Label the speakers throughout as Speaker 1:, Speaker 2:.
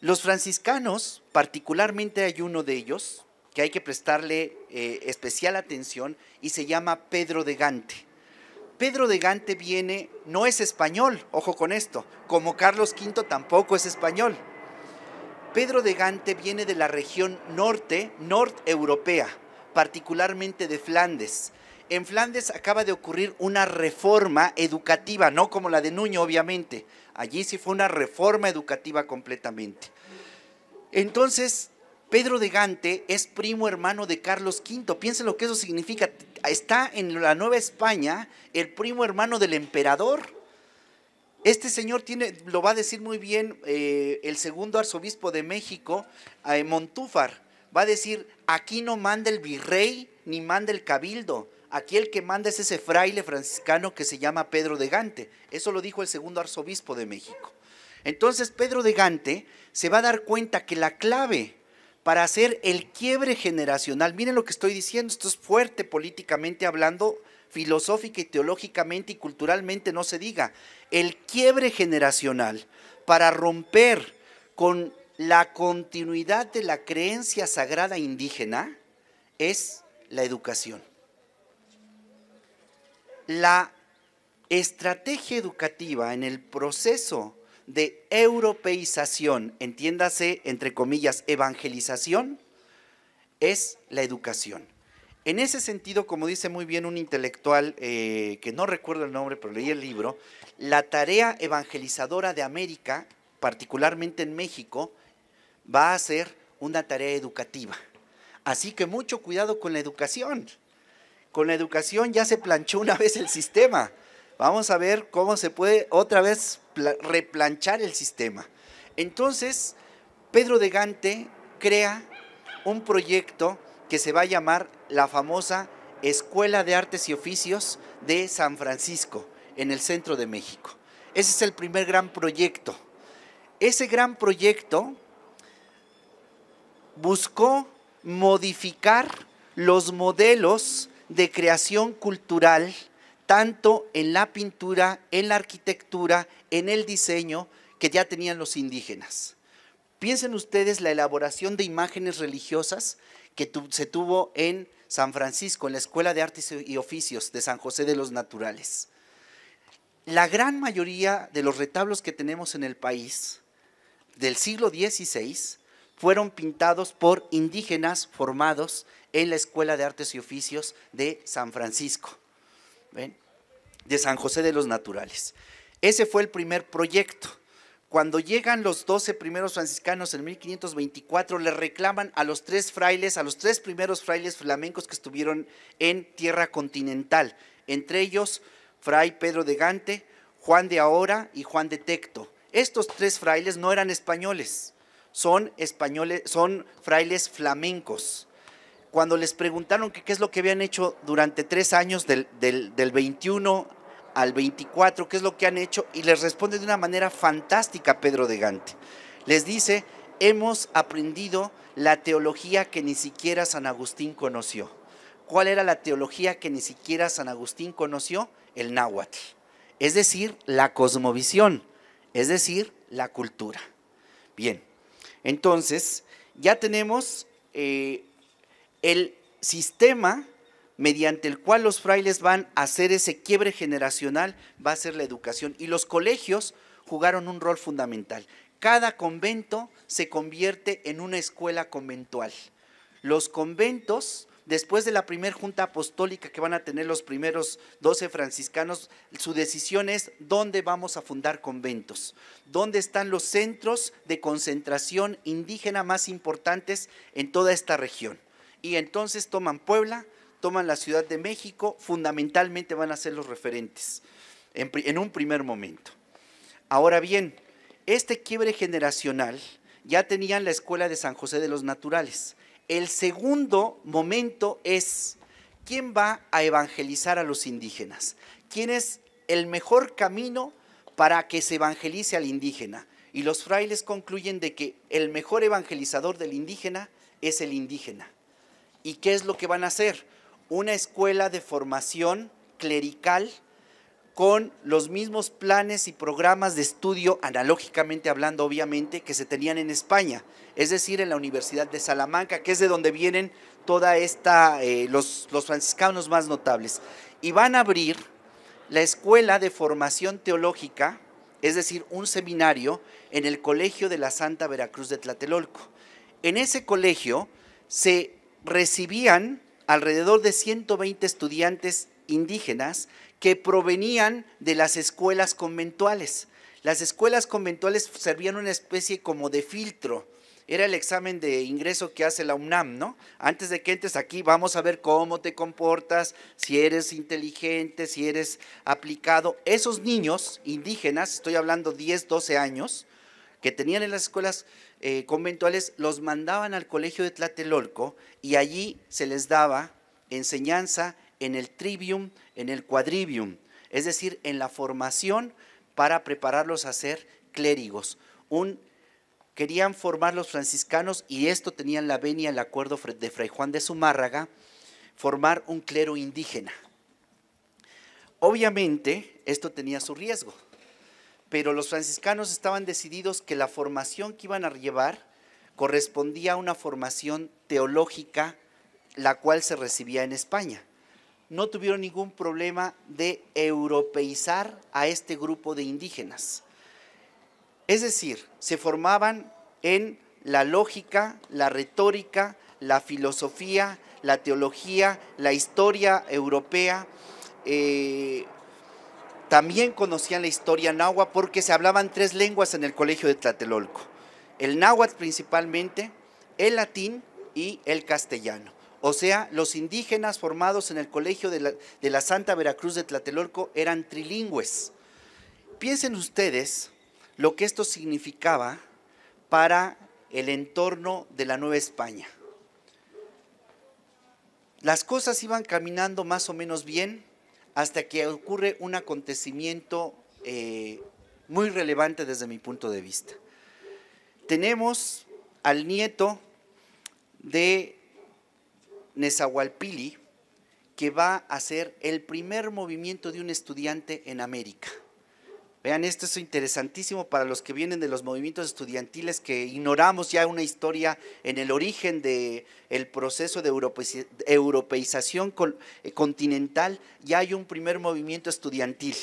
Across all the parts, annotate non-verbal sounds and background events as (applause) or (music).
Speaker 1: Los franciscanos, particularmente hay uno de ellos, que hay que prestarle eh, especial atención y se llama Pedro de Gante. Pedro de Gante viene, no es español, ojo con esto, como Carlos V tampoco es español. Pedro de Gante viene de la región norte, norte europea, particularmente de Flandes, en Flandes acaba de ocurrir una reforma educativa, no como la de Nuño, obviamente. Allí sí fue una reforma educativa completamente. Entonces, Pedro de Gante es primo hermano de Carlos V. Piensen lo que eso significa. Está en la Nueva España el primo hermano del emperador. Este señor tiene, lo va a decir muy bien eh, el segundo arzobispo de México, eh, Montúfar. Va a decir, aquí no manda el virrey ni manda el cabildo, Aquí el que manda es ese fraile franciscano que se llama Pedro de Gante. Eso lo dijo el segundo arzobispo de México. Entonces Pedro de Gante se va a dar cuenta que la clave para hacer el quiebre generacional, miren lo que estoy diciendo, esto es fuerte políticamente hablando, filosófica y teológicamente y culturalmente no se diga, el quiebre generacional para romper con la continuidad de la creencia sagrada indígena es la educación la estrategia educativa en el proceso de europeización, entiéndase entre comillas evangelización, es la educación. En ese sentido, como dice muy bien un intelectual, eh, que no recuerdo el nombre, pero leí el libro, la tarea evangelizadora de América, particularmente en México, va a ser una tarea educativa. Así que mucho cuidado con la educación con la educación ya se planchó una vez el sistema. Vamos a ver cómo se puede otra vez replanchar el sistema. Entonces, Pedro de Gante crea un proyecto que se va a llamar la famosa Escuela de Artes y Oficios de San Francisco, en el centro de México. Ese es el primer gran proyecto. Ese gran proyecto buscó modificar los modelos de creación cultural, tanto en la pintura, en la arquitectura, en el diseño que ya tenían los indígenas. Piensen ustedes la elaboración de imágenes religiosas que se tuvo en San Francisco, en la Escuela de Artes y Oficios de San José de los Naturales. La gran mayoría de los retablos que tenemos en el país del siglo XVI fueron pintados por indígenas formados en la Escuela de Artes y Oficios de San Francisco, de San José de los Naturales. Ese fue el primer proyecto. Cuando llegan los 12 primeros franciscanos en 1524, le reclaman a los tres frailes, a los tres primeros frailes flamencos que estuvieron en tierra continental, entre ellos Fray Pedro de Gante, Juan de Ahora y Juan de Tecto. Estos tres frailes no eran españoles, son, españoles, son frailes flamencos cuando les preguntaron qué es lo que habían hecho durante tres años del, 21 al 24, qué es lo que han hecho, y les responde de una manera fantástica Pedro de Gante. Les dice, hemos aprendido la teología que ni siquiera San Agustín conoció. ¿Cuál era la teología que ni siquiera San Agustín conoció? El náhuatl. Es decir, la cosmovisión, es decir, la cultura. Bien, entonces ya tenemos eh, el sistema mediante el cual los frailes van a hacer ese quiebre generacional va a ser la educación. Y los colegios jugaron un rol fundamental. Cada convento se convierte en una escuela conventual. Los conventos, después de la primera junta apostólica que van a tener los primeros 12 franciscanos, su decisión es dónde vamos a fundar conventos, dónde están los centros de concentración indígena más importantes en toda esta región y entonces toman Puebla, toman la Ciudad de México, fundamentalmente van a ser los referentes en, un primer momento. Ahora bien, este quiebre generacional ya tenían la escuela de San José de los Naturales. El segundo momento es, ¿quién va a evangelizar a los indígenas? ¿Quién es el mejor camino para que se evangelice al indígena? Y los frailes concluyen de que el mejor evangelizador del indígena es el indígena. ¿Y qué es lo que van a hacer? Una escuela de formación clerical con los mismos planes y programas de estudio, analógicamente hablando, obviamente, que se tenían en España, es decir, en la Universidad de Salamanca, que es de donde vienen toda esta, eh, los, los franciscanos más notables. Y van a abrir la escuela de formación teológica, es decir, un seminario en el Colegio de la Santa Veracruz de Tlatelolco. En ese colegio se recibían alrededor de 120 estudiantes indígenas que provenían de las escuelas conventuales. Las escuelas conventuales servían una especie como de filtro. Era el examen de ingreso que hace la UNAM, ¿no? Antes de que entres aquí, vamos a ver cómo te comportas, si eres inteligente, si eres aplicado. Esos niños indígenas, estoy hablando 10, 12 años, que tenían en las escuelas eh, conventuales los mandaban al colegio de Tlatelolco y allí se les daba enseñanza en el trivium, en el quadrivium, es decir, en la formación para prepararlos a ser clérigos. Un, querían formar los franciscanos y esto tenían la venia, el acuerdo de Fray Juan de Zumárraga, formar un clero indígena. Obviamente, esto tenía su riesgo pero los franciscanos estaban decididos que la formación que iban a llevar correspondía a una formación teológica, la cual se recibía en España. No tuvieron ningún problema de europeizar a este grupo de indígenas. Es decir, se formaban en la lógica, la retórica, la filosofía, la teología, la historia europea, eh, también conocían la historia náhuatl porque se hablaban tres lenguas en el colegio de Tlatelolco. El náhuatl principalmente, el latín y el castellano. O sea, los indígenas formados en el colegio de la, de la Santa Veracruz de Tlatelolco eran trilingües. Piensen ustedes lo que esto significaba para el entorno de la Nueva España. Las cosas iban caminando más o menos bien hasta que ocurre un acontecimiento eh, muy relevante desde mi punto de vista. Tenemos al nieto de Nezahualpili, que va a ser el primer movimiento de un estudiante en América. Vean, esto es interesantísimo para los que vienen de los movimientos estudiantiles que ignoramos ya una historia en el origen del proceso de europeización eh, continental, ya hay un primer movimiento estudiantil.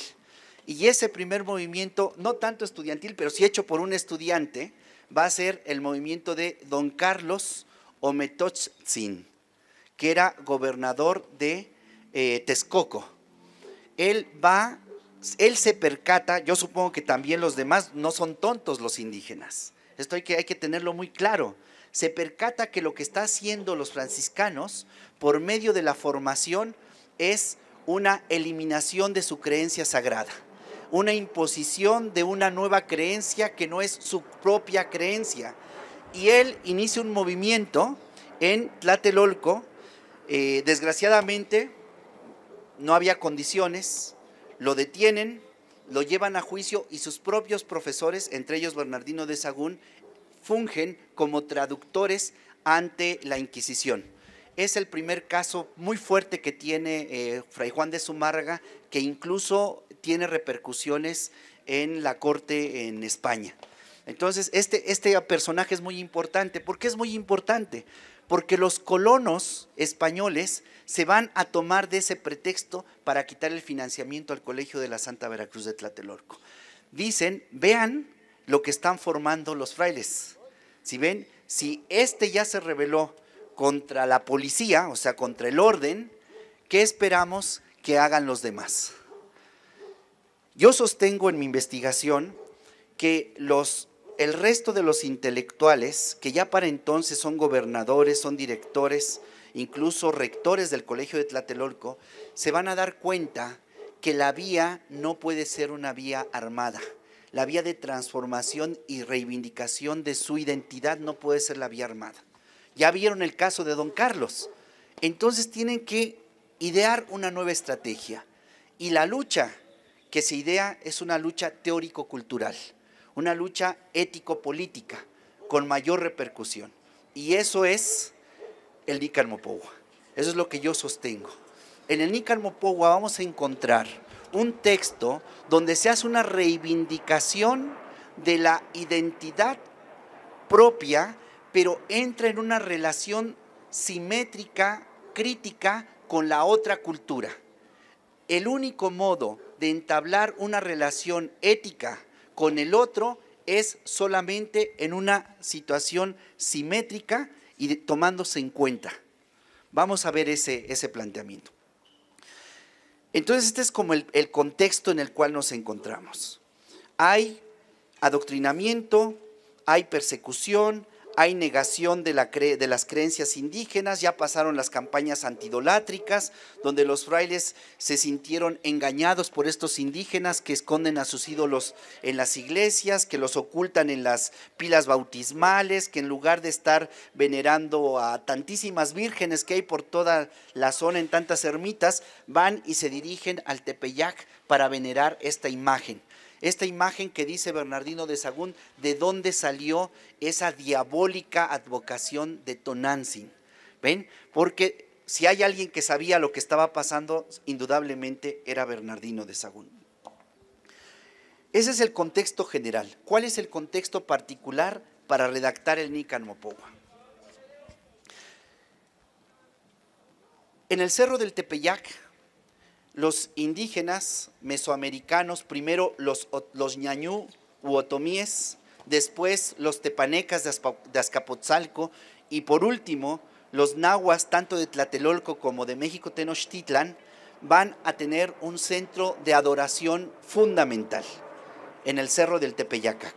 Speaker 1: Y ese primer movimiento, no tanto estudiantil, pero sí hecho por un estudiante, va a ser el movimiento de Don Carlos Ometochtzin, que era gobernador de eh, Texcoco. Él va él se percata, yo supongo que también los demás no son tontos los indígenas. Esto hay que, hay que tenerlo muy claro. Se percata que lo que está haciendo los franciscanos por medio de la formación es una eliminación de su creencia sagrada, una imposición de una nueva creencia que no es su propia creencia. Y él inicia un movimiento en Tlatelolco, eh, desgraciadamente no había condiciones, lo detienen, lo llevan a juicio y sus propios profesores, entre ellos Bernardino de Sagún, fungen como traductores ante la Inquisición. Es el primer caso muy fuerte que tiene eh, Fray Juan de Zumárraga, que incluso tiene repercusiones en la corte en España. Entonces, este, este personaje es muy importante. ¿Por qué es muy importante? porque los colonos españoles se van a tomar de ese pretexto para quitar el financiamiento al Colegio de la Santa Veracruz de Tlatelolco. Dicen, vean lo que están formando los frailes. Si ven, si este ya se rebeló contra la policía, o sea, contra el orden, ¿qué esperamos que hagan los demás? Yo sostengo en mi investigación que los el resto de los intelectuales, que ya para entonces son gobernadores, son directores, incluso rectores del Colegio de Tlatelolco, se van a dar cuenta que la vía no puede ser una vía armada. La vía de transformación y reivindicación de su identidad no puede ser la vía armada. Ya vieron el caso de don Carlos. Entonces tienen que idear una nueva estrategia. Y la lucha que se idea es una lucha teórico-cultural una lucha ético-política con mayor repercusión. Y eso es el Nican mopua Eso es lo que yo sostengo. En el Nican mopua vamos a encontrar un texto donde se hace una reivindicación de la identidad propia, pero entra en una relación simétrica, crítica con la otra cultura. El único modo de entablar una relación ética con el otro es solamente en una situación simétrica y tomándose en cuenta. Vamos a ver ese, planteamiento. Entonces, este es como el, el contexto en el cual nos encontramos. Hay adoctrinamiento, hay persecución, hay negación de, la de, las creencias indígenas, ya pasaron las campañas antidolátricas, donde los frailes se sintieron engañados por estos indígenas que esconden a sus ídolos en las iglesias, que los ocultan en las pilas bautismales, que en lugar de estar venerando a tantísimas vírgenes que hay por toda la zona en tantas ermitas, van y se dirigen al Tepeyac para venerar esta imagen esta imagen que dice Bernardino de Sagún, de dónde salió esa diabólica advocación de Tonantzin. ¿Ven? Porque si hay alguien que sabía lo que estaba pasando, indudablemente era Bernardino de Sagún. Ese es el contexto general. ¿Cuál es el contexto particular para redactar el Nican Mopowa? En el Cerro del Tepeyac, los indígenas mesoamericanos, primero los, los ñañú u otomíes, después los tepanecas de Azcapotzalco y por último los nahuas, tanto de Tlatelolco como de México Tenochtitlan, van a tener un centro de adoración fundamental en el cerro del Tepeyacac.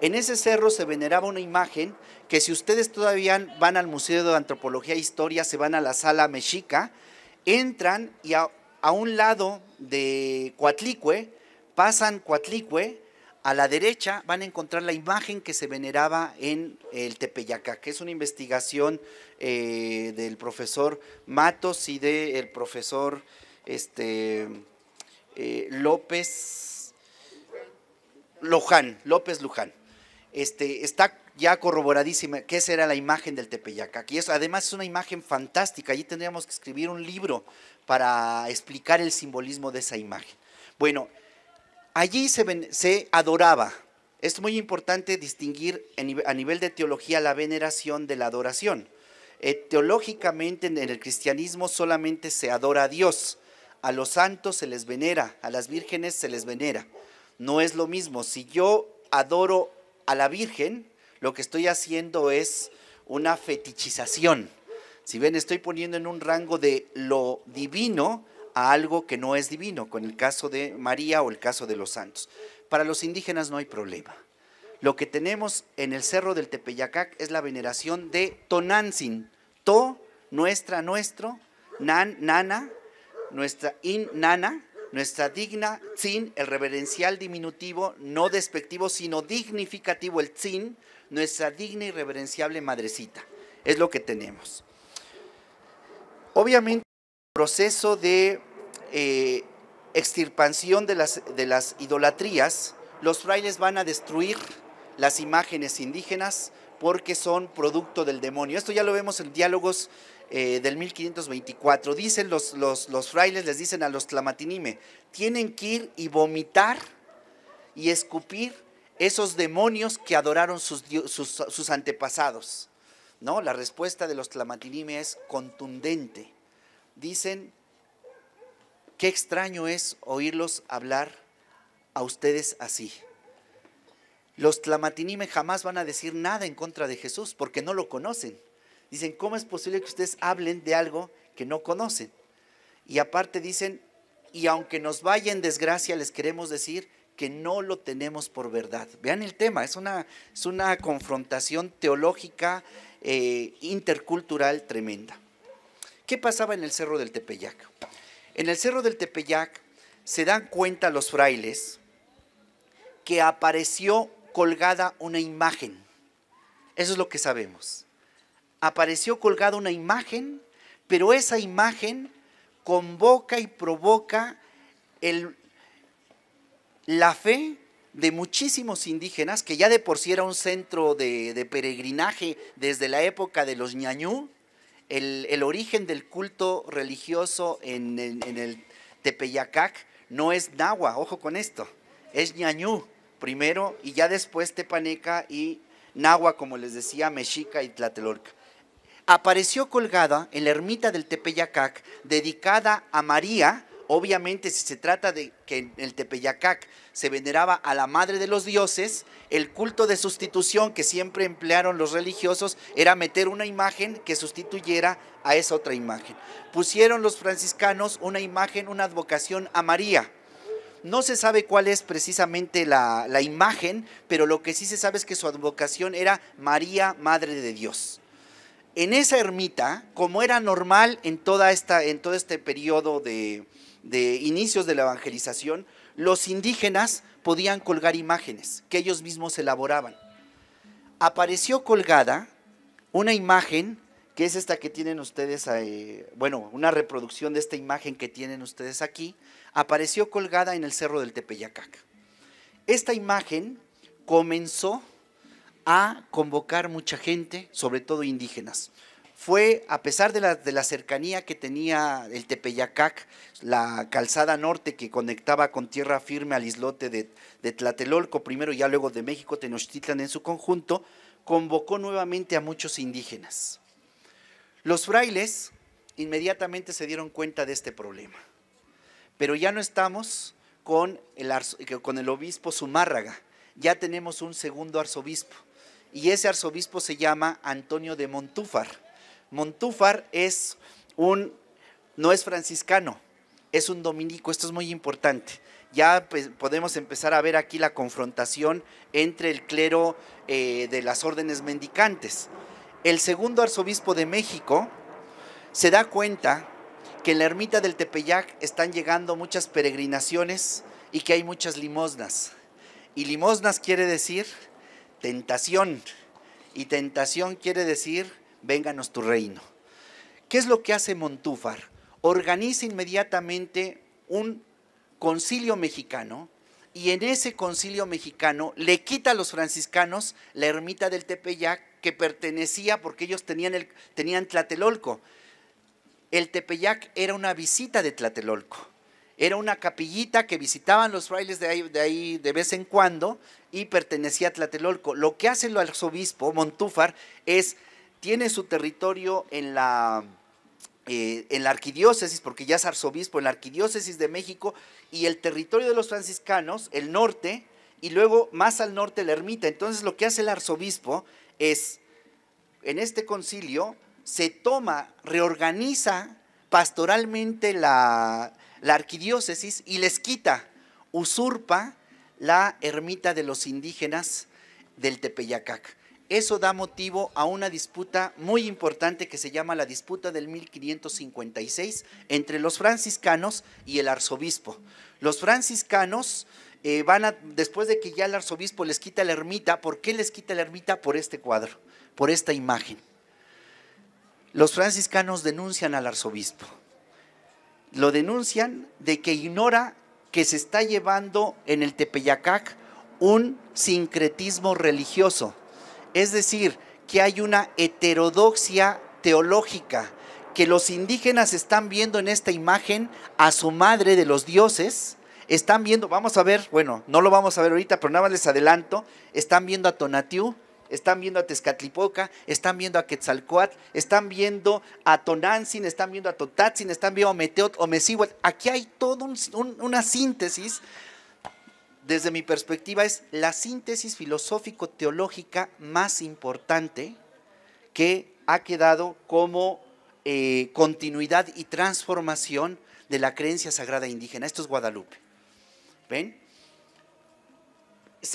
Speaker 1: En ese cerro se veneraba una imagen que si ustedes todavía van al Museo de Antropología e Historia, se van a la sala mexica, entran y a, a un lado de Coatlicue, pasan Coatlicue, a la derecha van a encontrar la imagen que se veneraba en el Tepeyacá, que es una investigación eh, del profesor Matos y del el profesor este, eh, López Luján, López Luján. Este, está ya corroboradísima, que esa era la imagen del Tepeyacac. Y eso, además es una imagen fantástica, allí tendríamos que escribir un libro para explicar el simbolismo de esa imagen. Bueno, allí se, se adoraba, es muy importante distinguir a nivel de teología la veneración de la adoración. Eh, teológicamente en el cristianismo solamente se adora a Dios, a los santos se les venera, a las vírgenes se les venera. No es lo mismo, si yo adoro a la Virgen, lo que estoy haciendo es una fetichización. Si ven, estoy poniendo en un rango de lo divino a algo que no es divino, con el caso de María o el caso de los santos. Para los indígenas no hay problema. Lo que tenemos en el cerro del Tepeyacac es la veneración de Tonantzin. To, nuestra, nuestro, nan, nana, nuestra in, nana, nuestra digna, tzin, el reverencial diminutivo, no despectivo, sino dignificativo, el tzin, nuestra digna y reverenciable madrecita. Es lo que tenemos. Obviamente, el proceso de eh, extirpación de las, de las idolatrías, los frailes van a destruir las imágenes indígenas porque son producto del demonio. Esto ya lo vemos en diálogos eh, del 1524. Dicen los, los, frailes, les dicen a los tlamatinime, tienen que ir y vomitar y escupir esos demonios que adoraron sus, antepasados. ¿no? La respuesta de los Tlamatinime es contundente. Dicen, qué extraño es oírlos hablar a ustedes así. Los Tlamatinime jamás van a decir nada en contra de Jesús porque no lo conocen. Dicen, ¿cómo es posible que ustedes hablen de algo que no conocen? Y aparte dicen, y aunque nos vaya en desgracia, les queremos decir que no lo tenemos por verdad. Vean el tema, es una, una confrontación teológica eh, intercultural tremenda. ¿Qué pasaba en el Cerro del Tepeyac? En el Cerro del Tepeyac se dan cuenta los frailes que apareció colgada una imagen. Eso es lo que sabemos. Apareció colgada una imagen, pero esa imagen convoca y provoca el la fe de muchísimos indígenas, que ya de por sí era un centro de, peregrinaje desde la época de los ñañú, el, origen del culto religioso en el, en Tepeyacac no es Nahua, ojo con esto, es ñañú primero y ya después Tepaneca y Nahua, como les decía, Mexica y Tlatelolca. Apareció colgada en la ermita del Tepeyacac, dedicada a María, Obviamente, si se trata de que en el Tepeyacac se veneraba a la madre de los dioses, el culto de sustitución que siempre emplearon los religiosos era meter una imagen que sustituyera a esa otra imagen. Pusieron los franciscanos una imagen, una advocación a María. No se sabe cuál es precisamente la, la imagen, pero lo que sí se sabe es que su advocación era María, Madre de Dios en esa ermita, como era normal en, toda esta, en todo este periodo de, de inicios de la evangelización, los indígenas podían colgar imágenes que ellos mismos elaboraban. Apareció colgada una imagen que es esta que tienen ustedes, eh, bueno, una reproducción de esta imagen que tienen ustedes aquí, apareció colgada en el cerro del Tepeyacac. Esta imagen comenzó a convocar mucha gente, sobre todo indígenas fue, a pesar de la, cercanía que tenía el Tepeyacac, la calzada norte que conectaba con tierra firme al islote de, Tlatelolco, primero y ya luego de México, Tenochtitlan en su conjunto, convocó nuevamente a muchos indígenas. Los frailes inmediatamente se dieron cuenta de este problema, pero ya no estamos con el, con el obispo Zumárraga, ya tenemos un segundo arzobispo, y ese arzobispo se llama Antonio de Montúfar Montúfar es un, no es franciscano, es un dominico, esto es muy importante. Ya pues, podemos empezar a ver aquí la confrontación entre el clero eh, de las órdenes mendicantes. El segundo arzobispo de México se da cuenta que en la ermita del Tepeyac están llegando muchas peregrinaciones y que hay muchas limosnas. Y limosnas quiere decir tentación. Y tentación quiere decir vénganos tu reino. ¿Qué es lo que hace Montúfar? Organiza inmediatamente un concilio mexicano y en ese concilio mexicano le quita a los franciscanos la ermita del Tepeyac que pertenecía porque ellos tenían, el, tenían Tlatelolco. El Tepeyac era una visita de Tlatelolco. Era una capillita que visitaban los frailes de ahí, de ahí de vez en cuando y pertenecía a Tlatelolco. Lo que hace el arzobispo Montúfar es tiene su territorio en la, eh, en la arquidiócesis, porque ya es arzobispo, en la arquidiócesis de México, y el territorio de los franciscanos, el norte, y luego más al norte la ermita. Entonces lo que hace el arzobispo es, en este concilio, se toma, reorganiza pastoralmente la, la arquidiócesis y les quita, usurpa la ermita de los indígenas del Tepeyacac. Eso da motivo a una disputa muy importante que se llama la disputa del 1556 entre los franciscanos y el arzobispo. Los franciscanos eh, van a, después de que ya el arzobispo les quita la ermita, ¿por qué les quita la ermita? Por este cuadro, por esta imagen. Los franciscanos denuncian al arzobispo. Lo denuncian de que ignora que se está llevando en el Tepeyacac un sincretismo religioso es decir, que hay una heterodoxia teológica, que los indígenas están viendo en esta imagen a su madre de los dioses, están viendo, vamos a ver, bueno, no lo vamos a ver ahorita, pero nada más les adelanto, están viendo a Tonatiuh, están viendo a Tezcatlipoca, están viendo a Quetzalcoatl, están viendo a Tonantzin, están viendo a Totatzin, están viendo a Meteot, Aquí hay toda una síntesis desde mi perspectiva, es la síntesis filosófico-teológica más importante que ha quedado como eh, continuidad y transformación de la creencia sagrada indígena. Esto es Guadalupe. ¿Ven?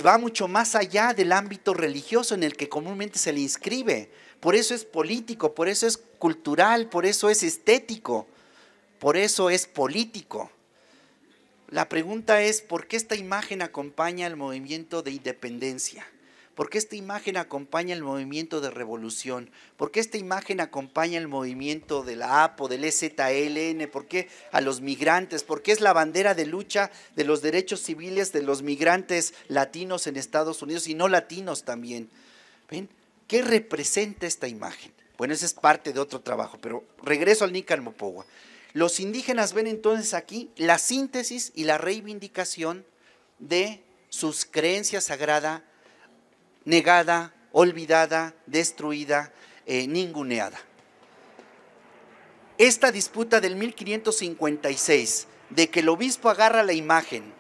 Speaker 1: Va mucho más allá del ámbito religioso en el que comúnmente se le inscribe. Por eso es político, por eso es cultural, por eso es estético, por eso es político. La pregunta es, ¿por qué esta imagen acompaña el movimiento de independencia? ¿Por qué esta imagen acompaña el movimiento de revolución? ¿Por qué esta imagen acompaña el movimiento de la APO, del EZLN? ¿Por qué a los migrantes? ¿Por qué es la bandera de lucha de los derechos civiles de los migrantes latinos en Estados Unidos y no latinos también? ¿Ven? ¿Qué representa esta imagen? Bueno, eso es parte de otro trabajo, pero regreso al Nicaragua. Los indígenas ven entonces aquí la síntesis y la reivindicación de sus creencias sagradas, negada, olvidada, destruida, eh, ninguneada. Esta disputa del 1556, de que el obispo agarra la imagen,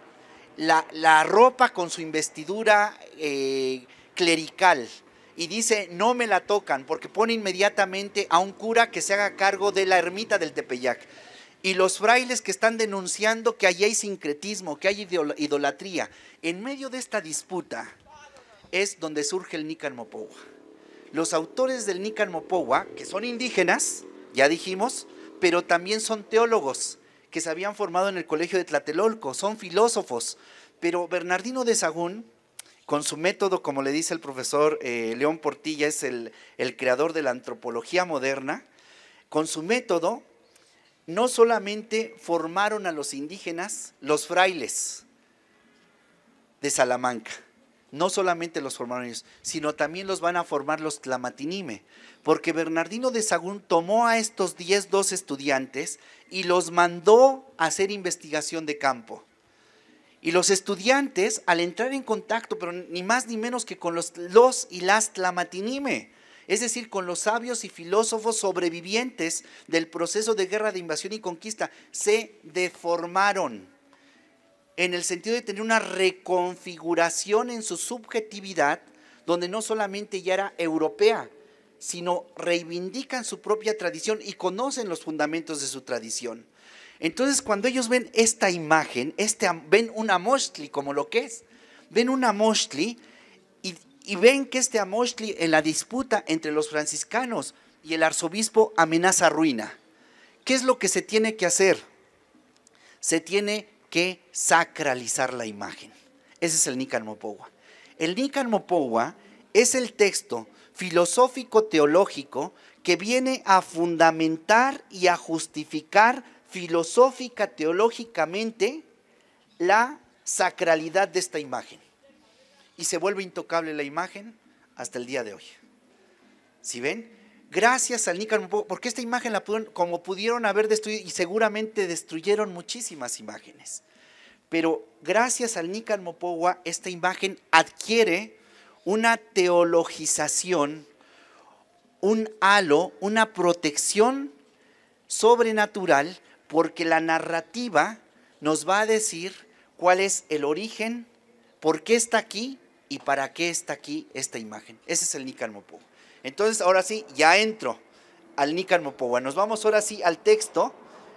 Speaker 1: la, ropa con su investidura eh, clerical, y dice, no me la tocan, porque pone inmediatamente a un cura que se haga cargo de la ermita del Tepeyac. Y los frailes que están denunciando que allí hay sincretismo, que hay idolatría. En medio de esta disputa es donde surge el Nican Mopowa. Los autores del Nican Mopowa, que son indígenas, ya dijimos, pero también son teólogos que se habían formado en el colegio de Tlatelolco, son filósofos. Pero Bernardino de Sagún con su método, como le dice el profesor eh, León Portilla, es el, el, creador de la antropología moderna, con su método no solamente formaron a los indígenas, los frailes de Salamanca, no solamente los formaron ellos, sino también los van a formar los tlamatinime, porque Bernardino de Sagún tomó a estos 10, 12 estudiantes y los mandó a hacer investigación de campo y los estudiantes, al entrar en contacto, pero ni más ni menos que con los, los y las tlamatinime, es decir, con los sabios y filósofos sobrevivientes del proceso de guerra de invasión y conquista, se deformaron en el sentido de tener una reconfiguración en su subjetividad, donde no solamente ya era europea, sino reivindican su propia tradición y conocen los fundamentos de su tradición. Entonces cuando ellos ven esta imagen, este ven un amostli como lo que es, ven un amostli y, ven que este amostli en la disputa entre los franciscanos y el arzobispo amenaza ruina. ¿Qué es lo que se tiene que hacer? Se tiene que sacralizar la imagen. Ese es el Nican Mopowa. El Nican Mopowa es el texto filosófico teológico que viene a fundamentar y a justificar filosófica, teológicamente, la sacralidad de esta imagen. Y se vuelve intocable la imagen hasta el día de hoy. ¿Sí ven? Gracias al Mopua, porque esta imagen la pudieron, como pudieron haber destruido, y seguramente destruyeron muchísimas imágenes. Pero gracias al Nícar Mopowa, esta imagen adquiere una teologización, un halo, una protección sobrenatural porque la narrativa nos va a decir cuál es el origen, por qué está aquí y para qué está aquí esta imagen. Ese es el Nican Entonces, ahora sí, ya entro al Nican Nos vamos ahora sí al texto.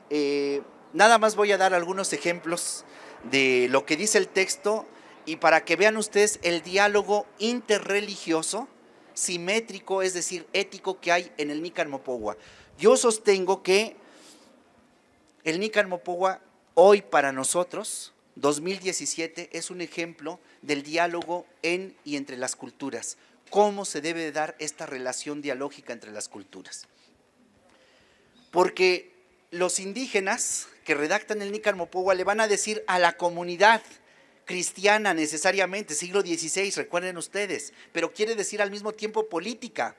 Speaker 1: Eh, nada más voy a dar algunos ejemplos de lo que dice el texto y para que vean ustedes el diálogo interreligioso, simétrico, es decir, ético que hay en el Nican Yo sostengo que el Nican Mopogua hoy para nosotros, 2017, es un ejemplo del diálogo en y entre las culturas, cómo se debe dar esta relación dialógica entre las culturas. Porque los indígenas que redactan el Nican Mopogua le van a decir a la comunidad cristiana necesariamente, siglo XVI, recuerden ustedes, pero quiere decir al mismo tiempo política.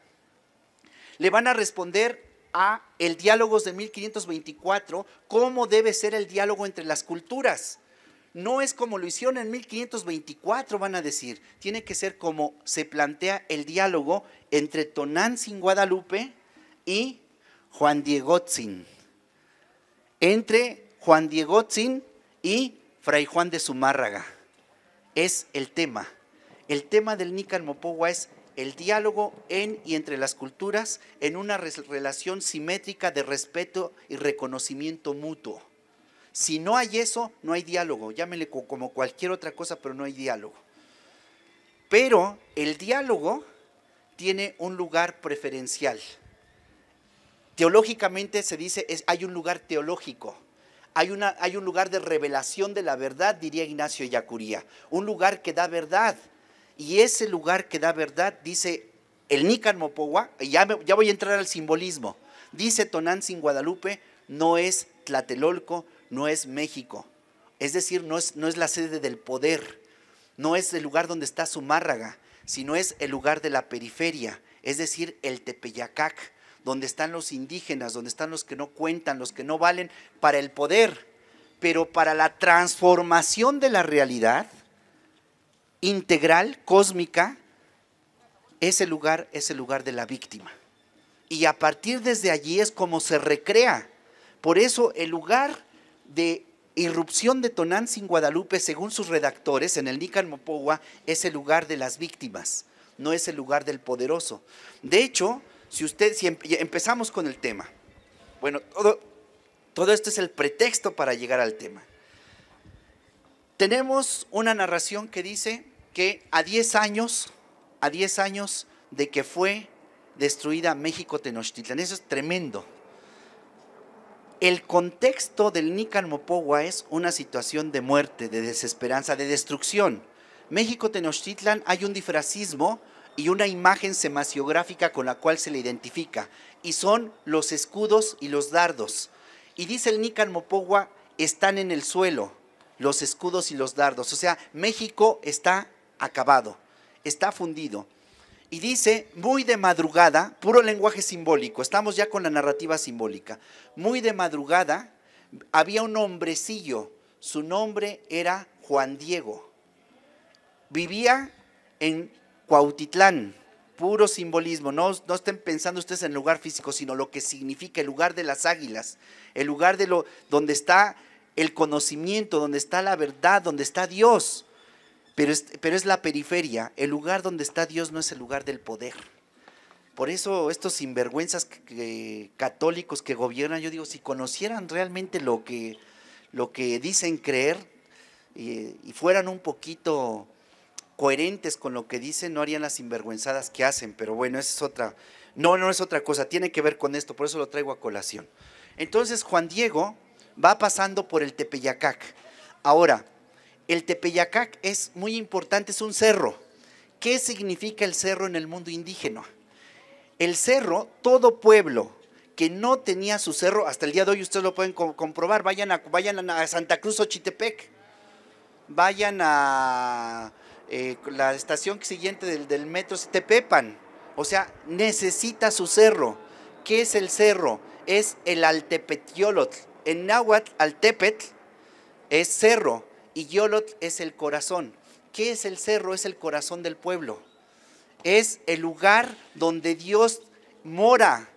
Speaker 1: Le van a responder a el Diálogos de 1524, cómo debe ser el diálogo entre las culturas. No es como lo hicieron en 1524, van a decir. Tiene que ser como se plantea el diálogo entre Tonantzin Guadalupe y Juan Diegozín. Entre Juan Diegozín y Fray Juan de Zumárraga. Es el tema. El tema del Mopohua es el diálogo en y entre las culturas en una relación simétrica de respeto y reconocimiento mutuo. Si no hay eso, no hay diálogo. Llámele como cualquier otra cosa, pero no hay diálogo. Pero el diálogo tiene un lugar preferencial. Teológicamente se dice, hay un lugar teológico. Hay, hay, un lugar de revelación de la verdad, diría Ignacio Yacuría, un lugar que da verdad, y ese lugar que da verdad, dice el Nican Mopowa, ya, ya voy a entrar al simbolismo, dice Tonán Guadalupe, no es Tlatelolco, no es México. Es decir, no es, no es la sede del poder, no es el lugar donde está Zumárraga, sino es el lugar de la periferia, es decir, el Tepeyacac, donde están los indígenas, donde están los que no cuentan, los que no valen para el poder, pero para la transformación de la realidad, integral, cósmica, ese lugar es el lugar de la víctima. Y a partir desde allí es como se recrea. Por eso el lugar de irrupción de Tonán sin Guadalupe, según sus redactores, en el Nican Mopowa, es el lugar de las víctimas, no es el lugar del poderoso. De hecho, si usted, si em-, empezamos con el tema, bueno, todo esto es el pretexto para llegar al tema. Tenemos una narración que dice que a 10 años, a 10 años de que fue destruida México Tenochtitlan, eso es tremendo. El contexto del Nican Mopogua es una situación de muerte, de desesperanza, de destrucción. México Tenochtitlan hay un difracismo y una imagen semasiográfica con la cual se le identifica, y son los escudos y los dardos. Y dice el Nican Mopogua, están en el suelo, los escudos y los dardos. O sea, México está acabado, está fundido. Y dice, muy de madrugada, puro lenguaje simbólico, estamos ya con la narrativa simbólica, muy de madrugada había un hombrecillo, su nombre era Juan Diego, vivía en Cuautitlán, puro simbolismo, no, no, estén pensando ustedes en lugar físico, sino lo que significa el lugar de las águilas, el lugar de lo, donde está el conocimiento, donde está la verdad, donde está Dios pero es, la periferia. El lugar donde está Dios no es el lugar del poder. Por eso estos sinvergüenzas católicos que gobiernan, yo digo, si conocieran realmente lo que, lo que dicen creer y fueran un poquito coherentes con lo que dicen, no harían las sinvergüenzadas que hacen. Pero bueno, esa es otra, no, no es otra cosa, tiene que ver con esto, por eso lo traigo a colación. Entonces Juan Diego va pasando por el Tepeyacac. Ahora, el Tepeyacac es muy importante, es un cerro. ¿Qué significa el cerro en el mundo indígena? El cerro, todo pueblo que no tenía su cerro, hasta el día de hoy ustedes lo pueden comprobar, vayan a, vayan a Santa Cruz Chitepec. vayan a eh, la estación siguiente del, metro Tepepan, o sea, necesita su cerro. ¿Qué es el cerro? Es el altepetiolotl. En náhuatl, altepet, es cerro y Yolot es el corazón. ¿Qué es el cerro? Es el corazón del pueblo. Es el lugar donde Dios mora.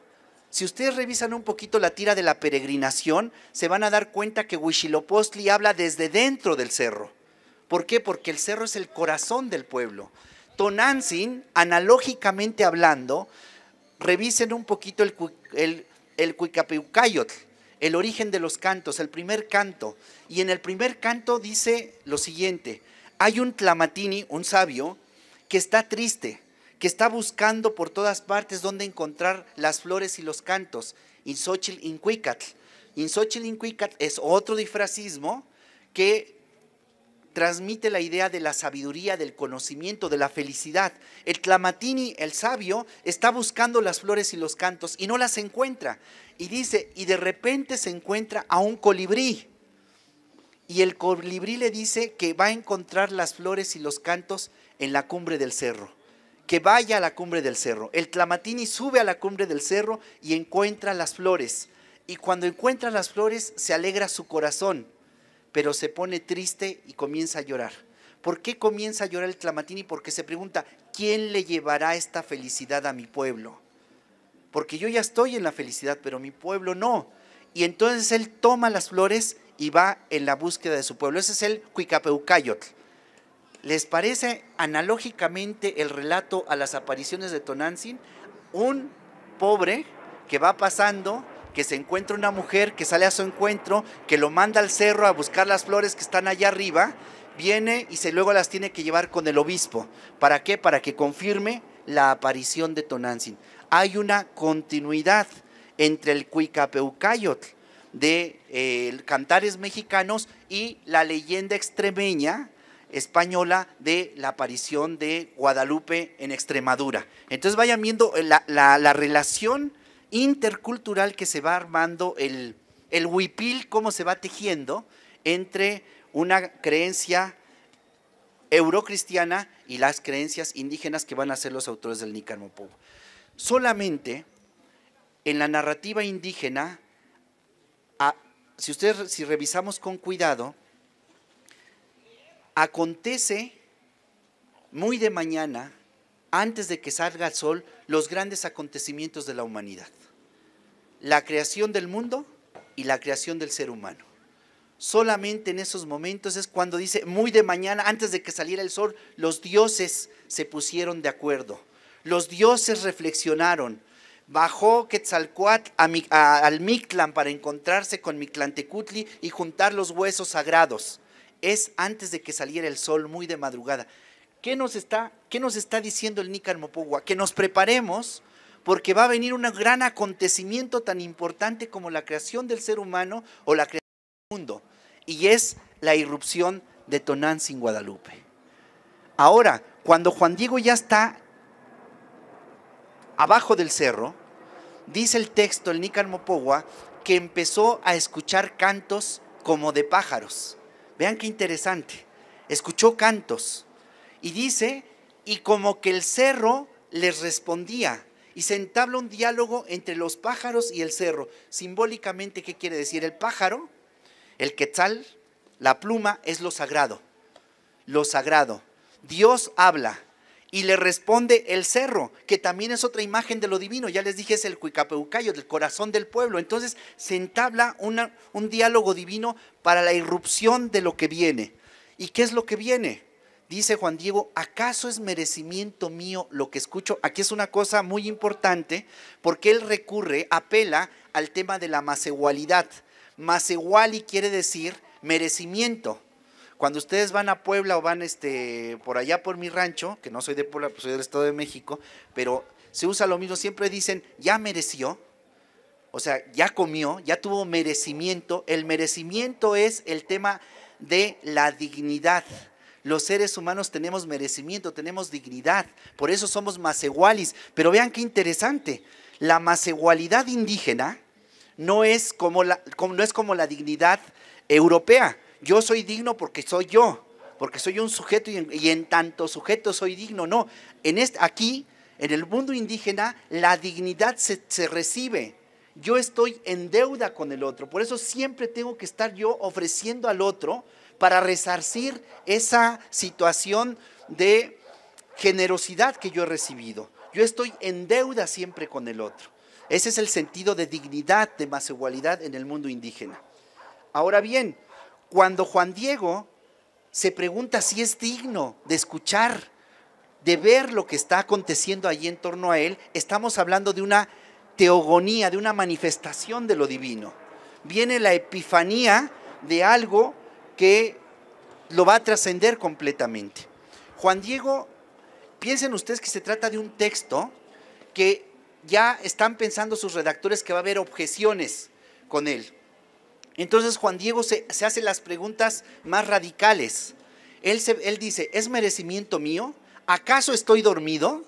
Speaker 1: Si ustedes revisan un poquito la tira de la peregrinación, se van a dar cuenta que Huichilopostli habla desde dentro del cerro. ¿Por qué? Porque el cerro es el corazón del pueblo. Tonantzin, analógicamente hablando, revisen un poquito el, el, el el origen de los cantos, el primer canto. Y en el primer canto dice lo siguiente, hay un Tlamatini, un sabio, que está triste, que está buscando por todas partes dónde encontrar las flores y los cantos, Insochil Incuicatl. Insochil Incuicatl es otro difracismo que transmite la idea de la sabiduría, del conocimiento, de la felicidad. El Tlamatini, el sabio, está buscando las flores y los cantos y no las encuentra. Y dice, y de repente se encuentra a un colibrí. Y el colibrí le dice que va a encontrar las flores y los cantos en la cumbre del cerro. Que vaya a la cumbre del cerro. El Tlamatini sube a la cumbre del cerro y encuentra las flores. Y cuando encuentra las flores se alegra su corazón pero se pone triste y comienza a llorar. ¿Por qué comienza a llorar el Tlamatini? Porque se pregunta, ¿quién le llevará esta felicidad a mi pueblo? Porque yo ya estoy en la felicidad, pero mi pueblo no. Y entonces él toma las flores y va en la búsqueda de su pueblo. Ese es el Cuicapeucayotl. ¿Les parece analógicamente el relato a las apariciones de Tonantzin? Un pobre que va pasando que se encuentra una mujer que sale a su encuentro, que lo manda al cerro a buscar las flores que están allá arriba, viene y se luego las tiene que llevar con el obispo. ¿Para qué? Para que confirme la aparición de Tonantzin. Hay una continuidad entre el Cuicapeucayot de eh, cantares mexicanos y la leyenda extremeña española de la aparición de Guadalupe en Extremadura. Entonces vayan viendo la relación intercultural que se va armando, el, el huipil, cómo se va tejiendo entre una creencia eurocristiana y las creencias indígenas que van a ser los autores del Nicarmopub. Solamente en la narrativa indígena, si ustedes si revisamos con cuidado, acontece muy de mañana antes de que salga el sol, los grandes acontecimientos de la humanidad. La creación del mundo y la creación del ser humano. Solamente en esos momentos es cuando dice, muy de mañana, antes de que saliera el sol, los dioses se pusieron de acuerdo. Los dioses reflexionaron. Bajó Quetzalcoatl al Mictlán para encontrarse con Mictlantecutli y juntar los huesos sagrados. Es antes de que saliera el sol, muy de madrugada. ¿Qué nos está, diciendo el Nícar Mopogua? Que nos preparemos porque va a venir un gran acontecimiento tan importante como la creación del ser humano o la creación del mundo, y es la irrupción de Tonán sin Guadalupe. Ahora, cuando Juan Diego ya está abajo del cerro, dice el texto, el Nícar Mopogua, que empezó a escuchar cantos como de pájaros. Vean qué interesante. Escuchó cantos. Y dice, y como que el cerro les respondía. Y se entabla un diálogo entre los pájaros y el cerro. Simbólicamente, ¿qué quiere decir? El pájaro, el quetzal, la pluma, es lo sagrado. Lo sagrado. Dios habla y le responde el cerro, que también es otra imagen de lo divino. Ya les dije, es el cuicapeucayo, del corazón del pueblo. Entonces se entabla una, un diálogo divino para la irrupción de lo que viene. ¿Y qué es lo que viene? Dice Juan Diego, ¿acaso es merecimiento mío lo que escucho? Aquí es una cosa muy importante porque él recurre, apela al tema de la igual y quiere decir merecimiento. Cuando ustedes van a Puebla o van este, por allá por mi rancho, que no soy de Puebla, pues soy del Estado de México, pero se usa lo mismo, siempre dicen, ya mereció, o sea, ya comió, ya tuvo merecimiento. El merecimiento es el tema de la dignidad, los seres humanos tenemos merecimiento, tenemos dignidad, por eso somos iguales Pero vean qué interesante, la mas-igualidad indígena no es como la, no es como la dignidad europea. Yo soy digno porque soy yo, porque soy un sujeto y en, tanto sujeto soy digno. No, en este, aquí, en el mundo indígena, la dignidad se, se recibe yo estoy en deuda con el otro. Por eso siempre tengo que estar yo ofreciendo al otro para resarcir esa situación de generosidad que yo he recibido. Yo estoy en deuda siempre con el otro. Ese es el sentido de dignidad, de más igualdad en el mundo indígena. Ahora bien, cuando Juan Diego se pregunta si es digno de escuchar, de ver lo que está aconteciendo allí en torno a él, estamos hablando de una teogonía, de una manifestación de lo divino. Viene la epifanía de algo que lo va a trascender completamente. Juan Diego, piensen ustedes que se trata de un texto que ya están pensando sus redactores que va a haber objeciones con él. Entonces Juan Diego se, hace las preguntas más radicales. Él, él dice, ¿es merecimiento mío? ¿Acaso estoy dormido?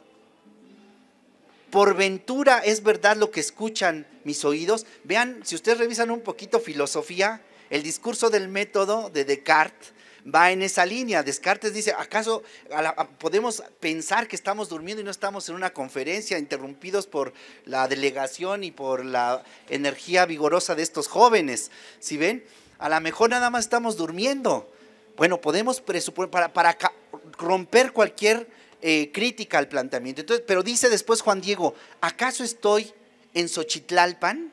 Speaker 1: por ventura es verdad lo que escuchan mis oídos. Vean, si ustedes revisan un poquito filosofía, el discurso del método de Descartes va en esa línea. Descartes dice, ¿acaso podemos pensar que estamos durmiendo y no estamos en una conferencia interrumpidos por la delegación y por la energía vigorosa de estos jóvenes? Si ven, a lo mejor nada más estamos durmiendo. Bueno, podemos presuponer, para, para romper cualquier eh, crítica al planteamiento. Entonces, pero dice después Juan Diego, ¿acaso estoy en Xochitlalpan?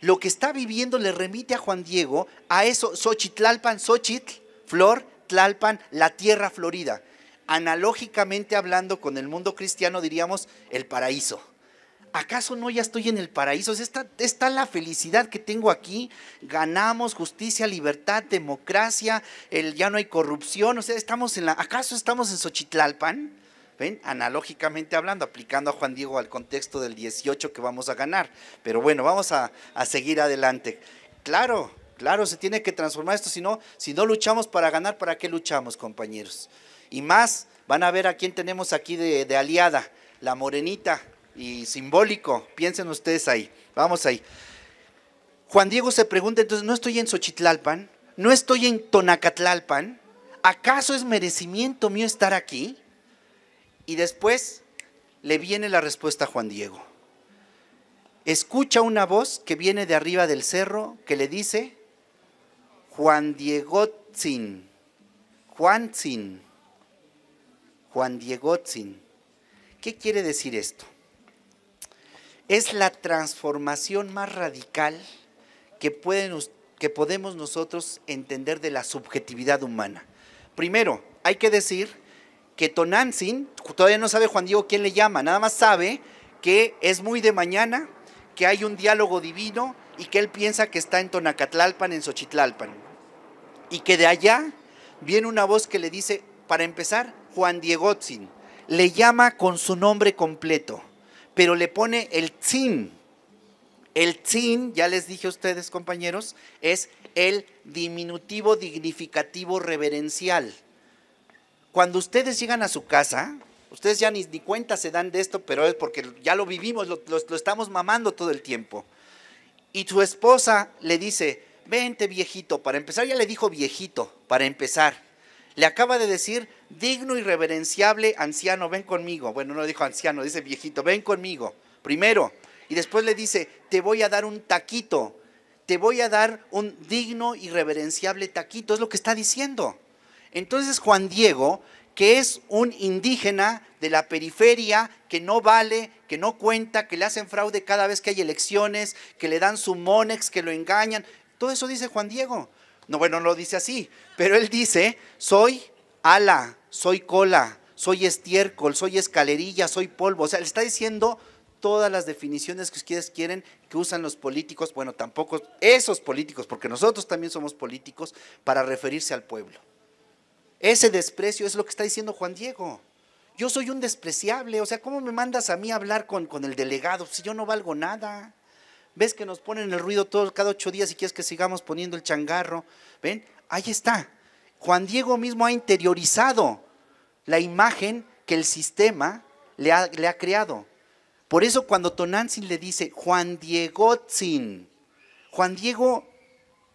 Speaker 1: lo que está viviendo le remite a Juan Diego a eso, Xochitlalpan, Xochitl, flor, Tlalpan, la tierra florida. Analógicamente hablando con el mundo cristiano diríamos el paraíso. ¿Acaso no ya estoy en el paraíso? Está, la felicidad que tengo aquí. Ganamos justicia, libertad, democracia, el, ya no hay corrupción. O sea, estamos en la, ¿acaso estamos en Xochitlalpan? ¿ven? Analógicamente hablando, aplicando a Juan Diego al contexto del 18 que vamos a ganar. Pero bueno, vamos a, seguir adelante. Claro, claro, se tiene que transformar esto, si no, si no luchamos para ganar, ¿para qué luchamos, compañeros? Y más, van a ver a quién tenemos aquí de, de aliada, la morenita, y simbólico, piensen ustedes ahí, vamos ahí. Juan Diego se pregunta entonces, ¿no estoy en Xochitlalpan? ¿No estoy en Tonacatlalpan? ¿Acaso es merecimiento mío estar aquí? Y después le viene la respuesta a Juan Diego. Escucha una voz que viene de arriba del cerro que le dice, Juan Diego Tzin, Juan Tzin, Juan Diego Tzin. ¿Qué quiere decir esto? Es la transformación más radical que, pueden, que podemos nosotros entender de la subjetividad humana. Primero, hay que decir que Tonantzin, todavía no sabe Juan Diego quién le llama, nada más sabe que es muy de mañana, que hay un diálogo divino y que él piensa que está en Tonacatlalpan, en Xochitlalpan. Y que de allá viene una voz que le dice, para empezar, Juan Diego Tzin, le llama con su nombre completo, pero le pone el tzin. El tzin, ya les dije a ustedes compañeros, es el diminutivo dignificativo reverencial. Cuando ustedes llegan a su casa, ustedes ya ni, ni cuenta se dan de esto, pero es porque ya lo vivimos, lo, estamos mamando todo el tiempo. Y su esposa le dice, vente viejito, para empezar ya le dijo viejito, para empezar. Le acaba de decir, digno y reverenciable anciano, ven conmigo. Bueno, no dijo anciano, dice viejito, ven conmigo, primero. Y después le dice, te voy a dar un taquito, te voy a dar un digno y reverenciable taquito, es lo que está diciendo. Entonces Juan Diego, que es un indígena de la periferia, que no vale, que no cuenta, que le hacen fraude cada vez que hay elecciones, que le dan su monex, que lo engañan, todo eso dice Juan Diego. No, bueno, no lo dice así, pero él dice, soy ala, soy cola, soy estiércol, soy escalerilla, soy polvo. O sea, le está diciendo todas las definiciones que ustedes quieren que usan los políticos, bueno, tampoco esos políticos, porque nosotros también somos políticos, para referirse al pueblo. Ese desprecio es lo que está diciendo Juan Diego. Yo soy un despreciable, o sea, ¿cómo me mandas a mí a hablar con, con el delegado si yo no valgo nada? ¿Ves que nos ponen el ruido todos cada ocho días y quieres que sigamos poniendo el changarro? ¿Ven? Ahí está. Juan Diego mismo ha interiorizado la imagen que el sistema le ha, creado. Por eso cuando Tonantzin le dice Juan Diego, Juan Diego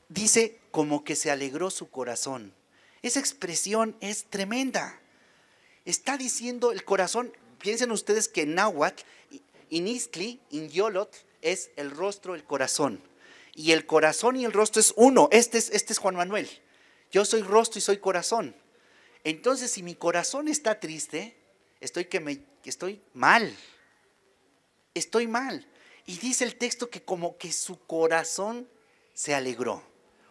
Speaker 1: dice como que se alegró su corazón. Esa expresión es tremenda. Está diciendo el corazón, piensen ustedes que Nahuatl, inistli, Inyolot, es el rostro, el corazón. Y el corazón y el rostro es uno. Este es, este es Juan Manuel. Yo soy rostro y soy corazón. Entonces, si mi corazón está triste, estoy, que me, estoy mal. Estoy mal. Y dice el texto que como que su corazón se alegró.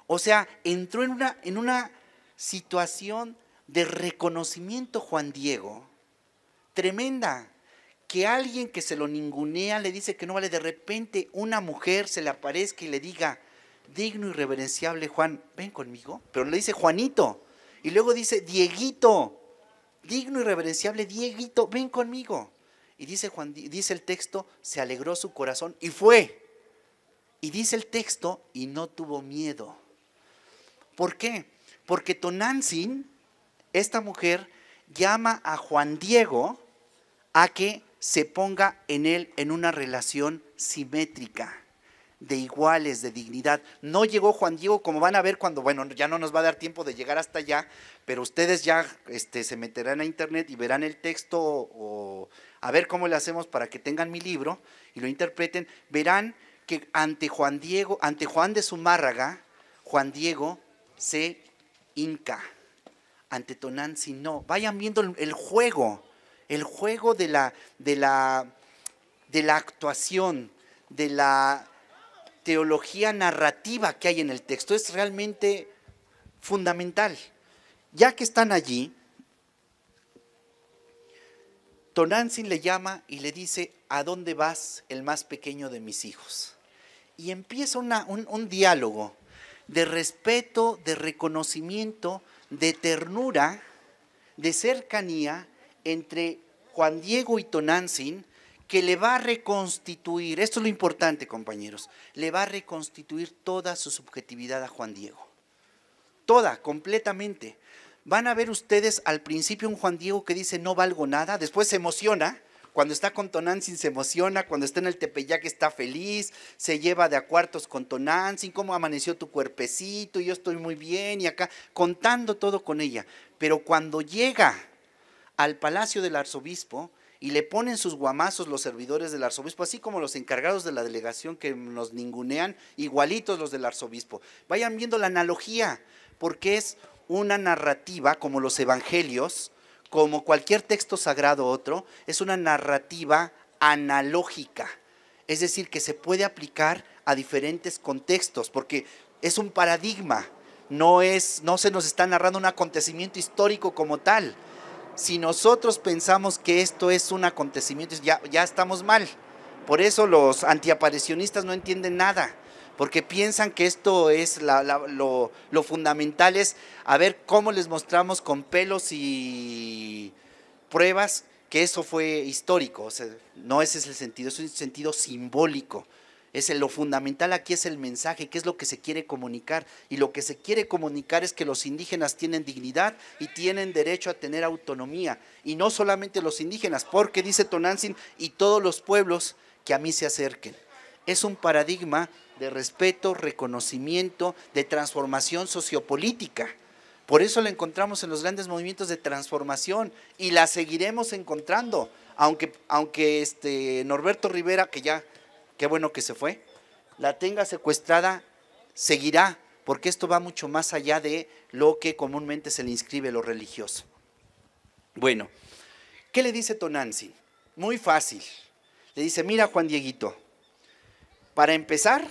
Speaker 1: O sea, entró en una, en una situación de reconocimiento, Juan Diego. Tremenda. Que alguien que se lo ningunea le dice que no vale, de repente una mujer se le aparezca y le diga, digno y reverenciable Juan, ven conmigo. Pero le dice Juanito. Y luego dice, Dieguito, digno y reverenciable Dieguito, ven conmigo. Y dice, Juan, dice el texto, se alegró su corazón y fue. Y dice el texto, y no tuvo miedo. ¿Por qué? Porque Tonanzin, esta mujer, llama a Juan Diego a que se ponga en él en una relación simétrica, de iguales, de dignidad. No llegó Juan Diego, como van a ver cuando, bueno, ya no nos va a dar tiempo de llegar hasta allá, pero ustedes ya este, se meterán a internet y verán el texto o a ver cómo le hacemos para que tengan mi libro y lo interpreten. Verán que ante Juan Diego, ante Juan de Zumárraga, Juan Diego se Inca, ante Tonanzin no. Vayan viendo el juego, el juego de la, de la, de la actuación, de la teología narrativa que hay en el texto. Es realmente fundamental. Ya que están allí, Tonantzin le llama y le dice, ¿a dónde vas el más pequeño de mis hijos? Y empieza un diálogo de respeto, de reconocimiento, de ternura, de cercanía entre Juan Diego y Tonantzin que le va a reconstituir, esto es lo importante compañeros, le va a reconstituir toda su subjetividad a Juan Diego. Toda, completamente. Van a ver ustedes al principio un Juan Diego que dice no valgo nada, después se emociona, cuando está con Tonantzin se emociona, cuando está en el Tepeyac está feliz, se lleva de a cuartos con Tonantzin, cómo amaneció tu cuerpecito, yo estoy muy bien y acá, contando todo con ella. Pero cuando llega al palacio del arzobispo, y le ponen sus guamazos los servidores del arzobispo, así como los encargados de la delegación que nos ningunean, igualitos los del arzobispo. Vayan viendo la analogía, porque es una narrativa como los evangelios como cualquier texto sagrado otro, es una narrativa analógica, es decir, que se puede aplicar a diferentes contextos, porque es un paradigma, no, es, no se nos está narrando un acontecimiento histórico como tal. Si nosotros pensamos que esto es un acontecimiento, ya, ya estamos mal. Por eso los antiaparicionistas no entienden nada, porque piensan que esto es lo, fundamental, es a ver cómo les mostramos con pelos y pruebas que eso fue histórico. no ese es el sentido, es un sentido simbólico. Es lo fundamental aquí es el mensaje, qué es lo que se quiere comunicar. Y lo que se quiere comunicar es que los indígenas tienen dignidad y tienen derecho a tener autonomía. Y no solamente los indígenas, porque dice Tonantzin, y todos los pueblos que a mí se acerquen. Es un paradigma de respeto, reconocimiento, de transformación sociopolítica. Por eso la encontramos en los grandes movimientos de transformación y la seguiremos encontrando, aunque, aunque este Norberto Rivera, que ya, qué bueno que se fue, la tenga secuestrada, seguirá, porque esto va mucho más allá de lo que comúnmente se le inscribe lo religioso. Bueno, ¿qué le dice Tonanzi? Muy fácil. Le dice, mira Juan Dieguito, para empezar,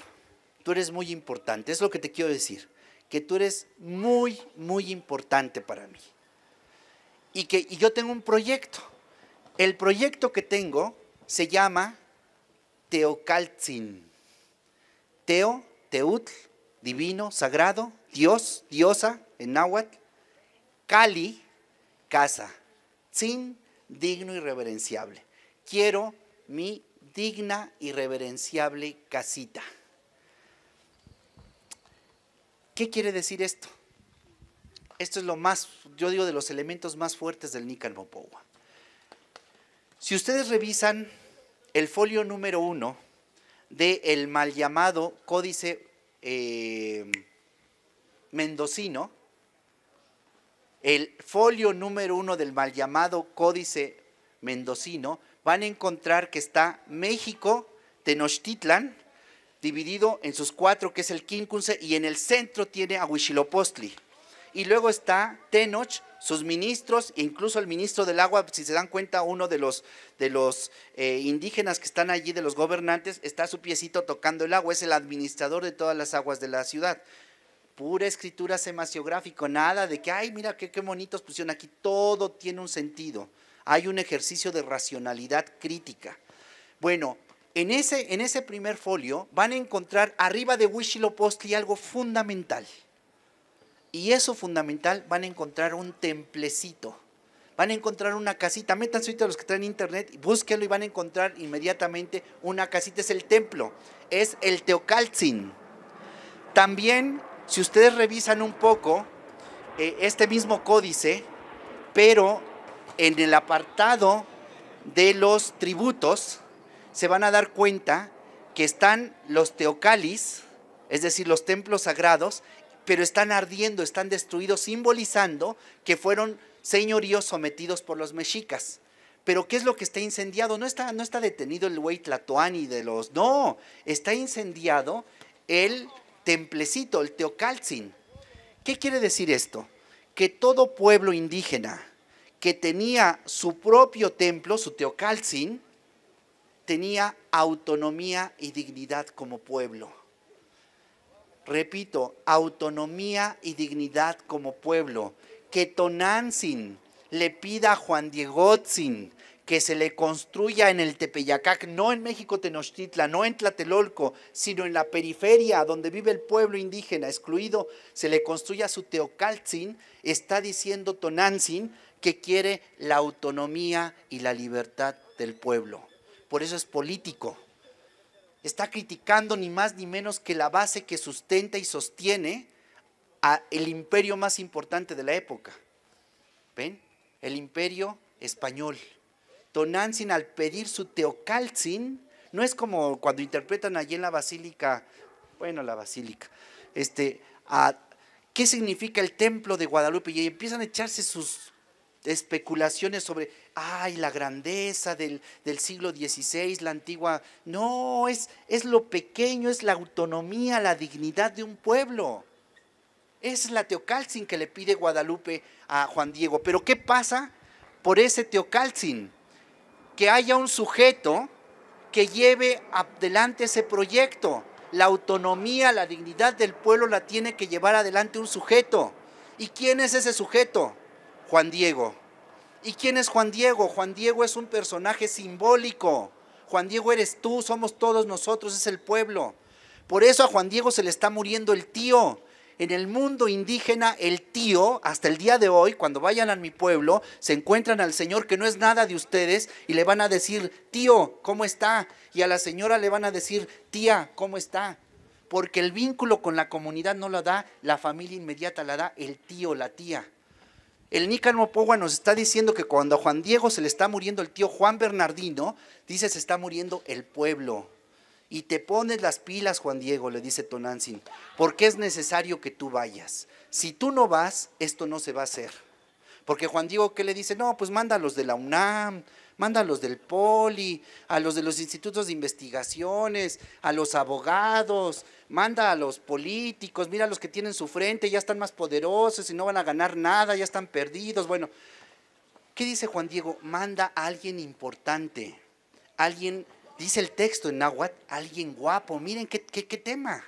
Speaker 1: tú eres muy importante. Es lo que te quiero decir, que tú eres muy, muy importante para mí. Y que yo tengo un proyecto. El proyecto que tengo se llama Teocaltzin. Teo, Teutl, divino, sagrado, Dios, diosa, en náhuatl. Cali, casa. Tzin, digno y reverenciable. Quiero mi digna y reverenciable casita. ¿Qué quiere decir esto? Esto es lo más, yo digo, de los elementos más fuertes del Nican Mopowa. Si ustedes revisan el folio número uno del mal llamado Códice eh, Mendocino, el folio número uno del mal llamado Códice Mendocino, van a encontrar que está México, Tenochtitlan, dividido en sus cuatro, que es el Quincunce, y en el centro tiene a Huichilopostli. Y luego está Tenoch, sus ministros, e incluso el ministro del agua, si se dan cuenta, uno de los, de los eh, indígenas que están allí, de los gobernantes, está a su piecito tocando el agua, es el administrador de todas las aguas de la ciudad. Pura escritura semaciográfica, nada de que, ay, mira qué, qué bonitos pusieron aquí, todo tiene un sentido. Hay un ejercicio de racionalidad crítica. Bueno, en ese, en ese primer folio van a encontrar arriba de Huitzilopochtli algo fundamental. Y eso fundamental van a encontrar un templecito. Van a encontrar una casita. Métanse a los que traen internet, búsquenlo y van a encontrar inmediatamente una casita. Es el templo, es el Teocaltzin. También, si ustedes revisan un poco eh, este mismo códice, pero en el apartado de los tributos, se van a dar cuenta que están los teocalis, es decir, los templos sagrados, pero están ardiendo, están destruidos, simbolizando que fueron señoríos sometidos por los mexicas. Pero ¿qué es lo que está incendiado? No está, no está detenido el güey de los... No, está incendiado el templecito, el Teocalcin. ¿Qué quiere decir esto? Que todo pueblo indígena que tenía su propio templo, su Teocalcin, tenía autonomía y dignidad como pueblo. Repito, autonomía y dignidad como pueblo. Que Tonantzin le pida a Juan Diegotzin que se le construya en el Tepeyacac, no en México Tenochtitla, no en Tlatelolco, sino en la periferia donde vive el pueblo indígena excluido, se le construya su Teocaltzin, está diciendo Tonantzin que quiere la autonomía y la libertad del pueblo por eso es político. Está criticando ni más ni menos que la base que sustenta y sostiene al el imperio más importante de la época. ¿Ven? El imperio español. Tonantzin al pedir su Teocalcin, no es como cuando interpretan allí en la basílica, bueno, la basílica, este, ¿qué significa el templo de Guadalupe? Y empiezan a echarse sus especulaciones sobre, ay, la grandeza del, siglo XVI, la antigua... No, es, es lo pequeño, es la autonomía, la dignidad de un pueblo. es la teocalcin que le pide Guadalupe a Juan Diego. Pero ¿qué pasa por ese teocalcin? Que haya un sujeto que lleve adelante ese proyecto. La autonomía, la dignidad del pueblo la tiene que llevar adelante un sujeto. ¿Y quién es ese sujeto? Juan Diego. ¿Y quién es Juan Diego? Juan Diego es un personaje simbólico. Juan Diego eres tú, somos todos nosotros, es el pueblo. Por eso a Juan Diego se le está muriendo el tío. En el mundo indígena, el tío, hasta el día de hoy, cuando vayan a mi pueblo, se encuentran al señor que no es nada de ustedes y le van a decir, tío, ¿cómo está? Y a la señora le van a decir, tía, ¿cómo está? Porque el vínculo con la comunidad no lo da la familia inmediata, la da el tío, la tía. El Nicanor Pogua nos está diciendo que cuando a Juan Diego se le está muriendo el tío Juan Bernardino, dice se está muriendo el pueblo. Y te pones las pilas, Juan Diego, le dice Tonantzin, porque es necesario que tú vayas. Si tú no vas, esto no se va a hacer. Porque Juan Diego, ¿qué le dice? No, pues manda a los de la UNAM, manda a los del poli, a los de los institutos de investigaciones, a los abogados, manda a los políticos, mira a los que tienen su frente, ya están más poderosos y no van a ganar nada, ya están perdidos. Bueno, ¿qué dice Juan Diego? Manda a alguien importante, alguien, dice el texto en Nahuatl, alguien guapo, miren qué, qué tema.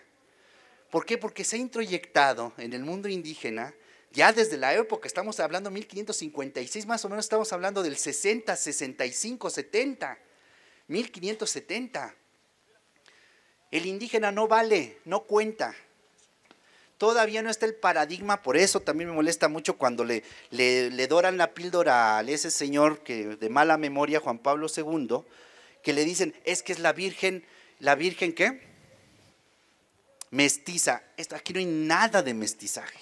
Speaker 1: ¿Por qué? Porque se ha introyectado en el mundo indígena ya desde la época, estamos hablando 1556, más o menos estamos hablando del 60, 65, 70, 1570. El indígena no vale, no cuenta. Todavía no está el paradigma, por eso también me molesta mucho cuando le, le, doran la píldora a ese señor que de mala memoria, Juan Pablo II, que le dicen, es que es la Virgen, la Virgen qué? Mestiza. aquí no hay nada de mestizaje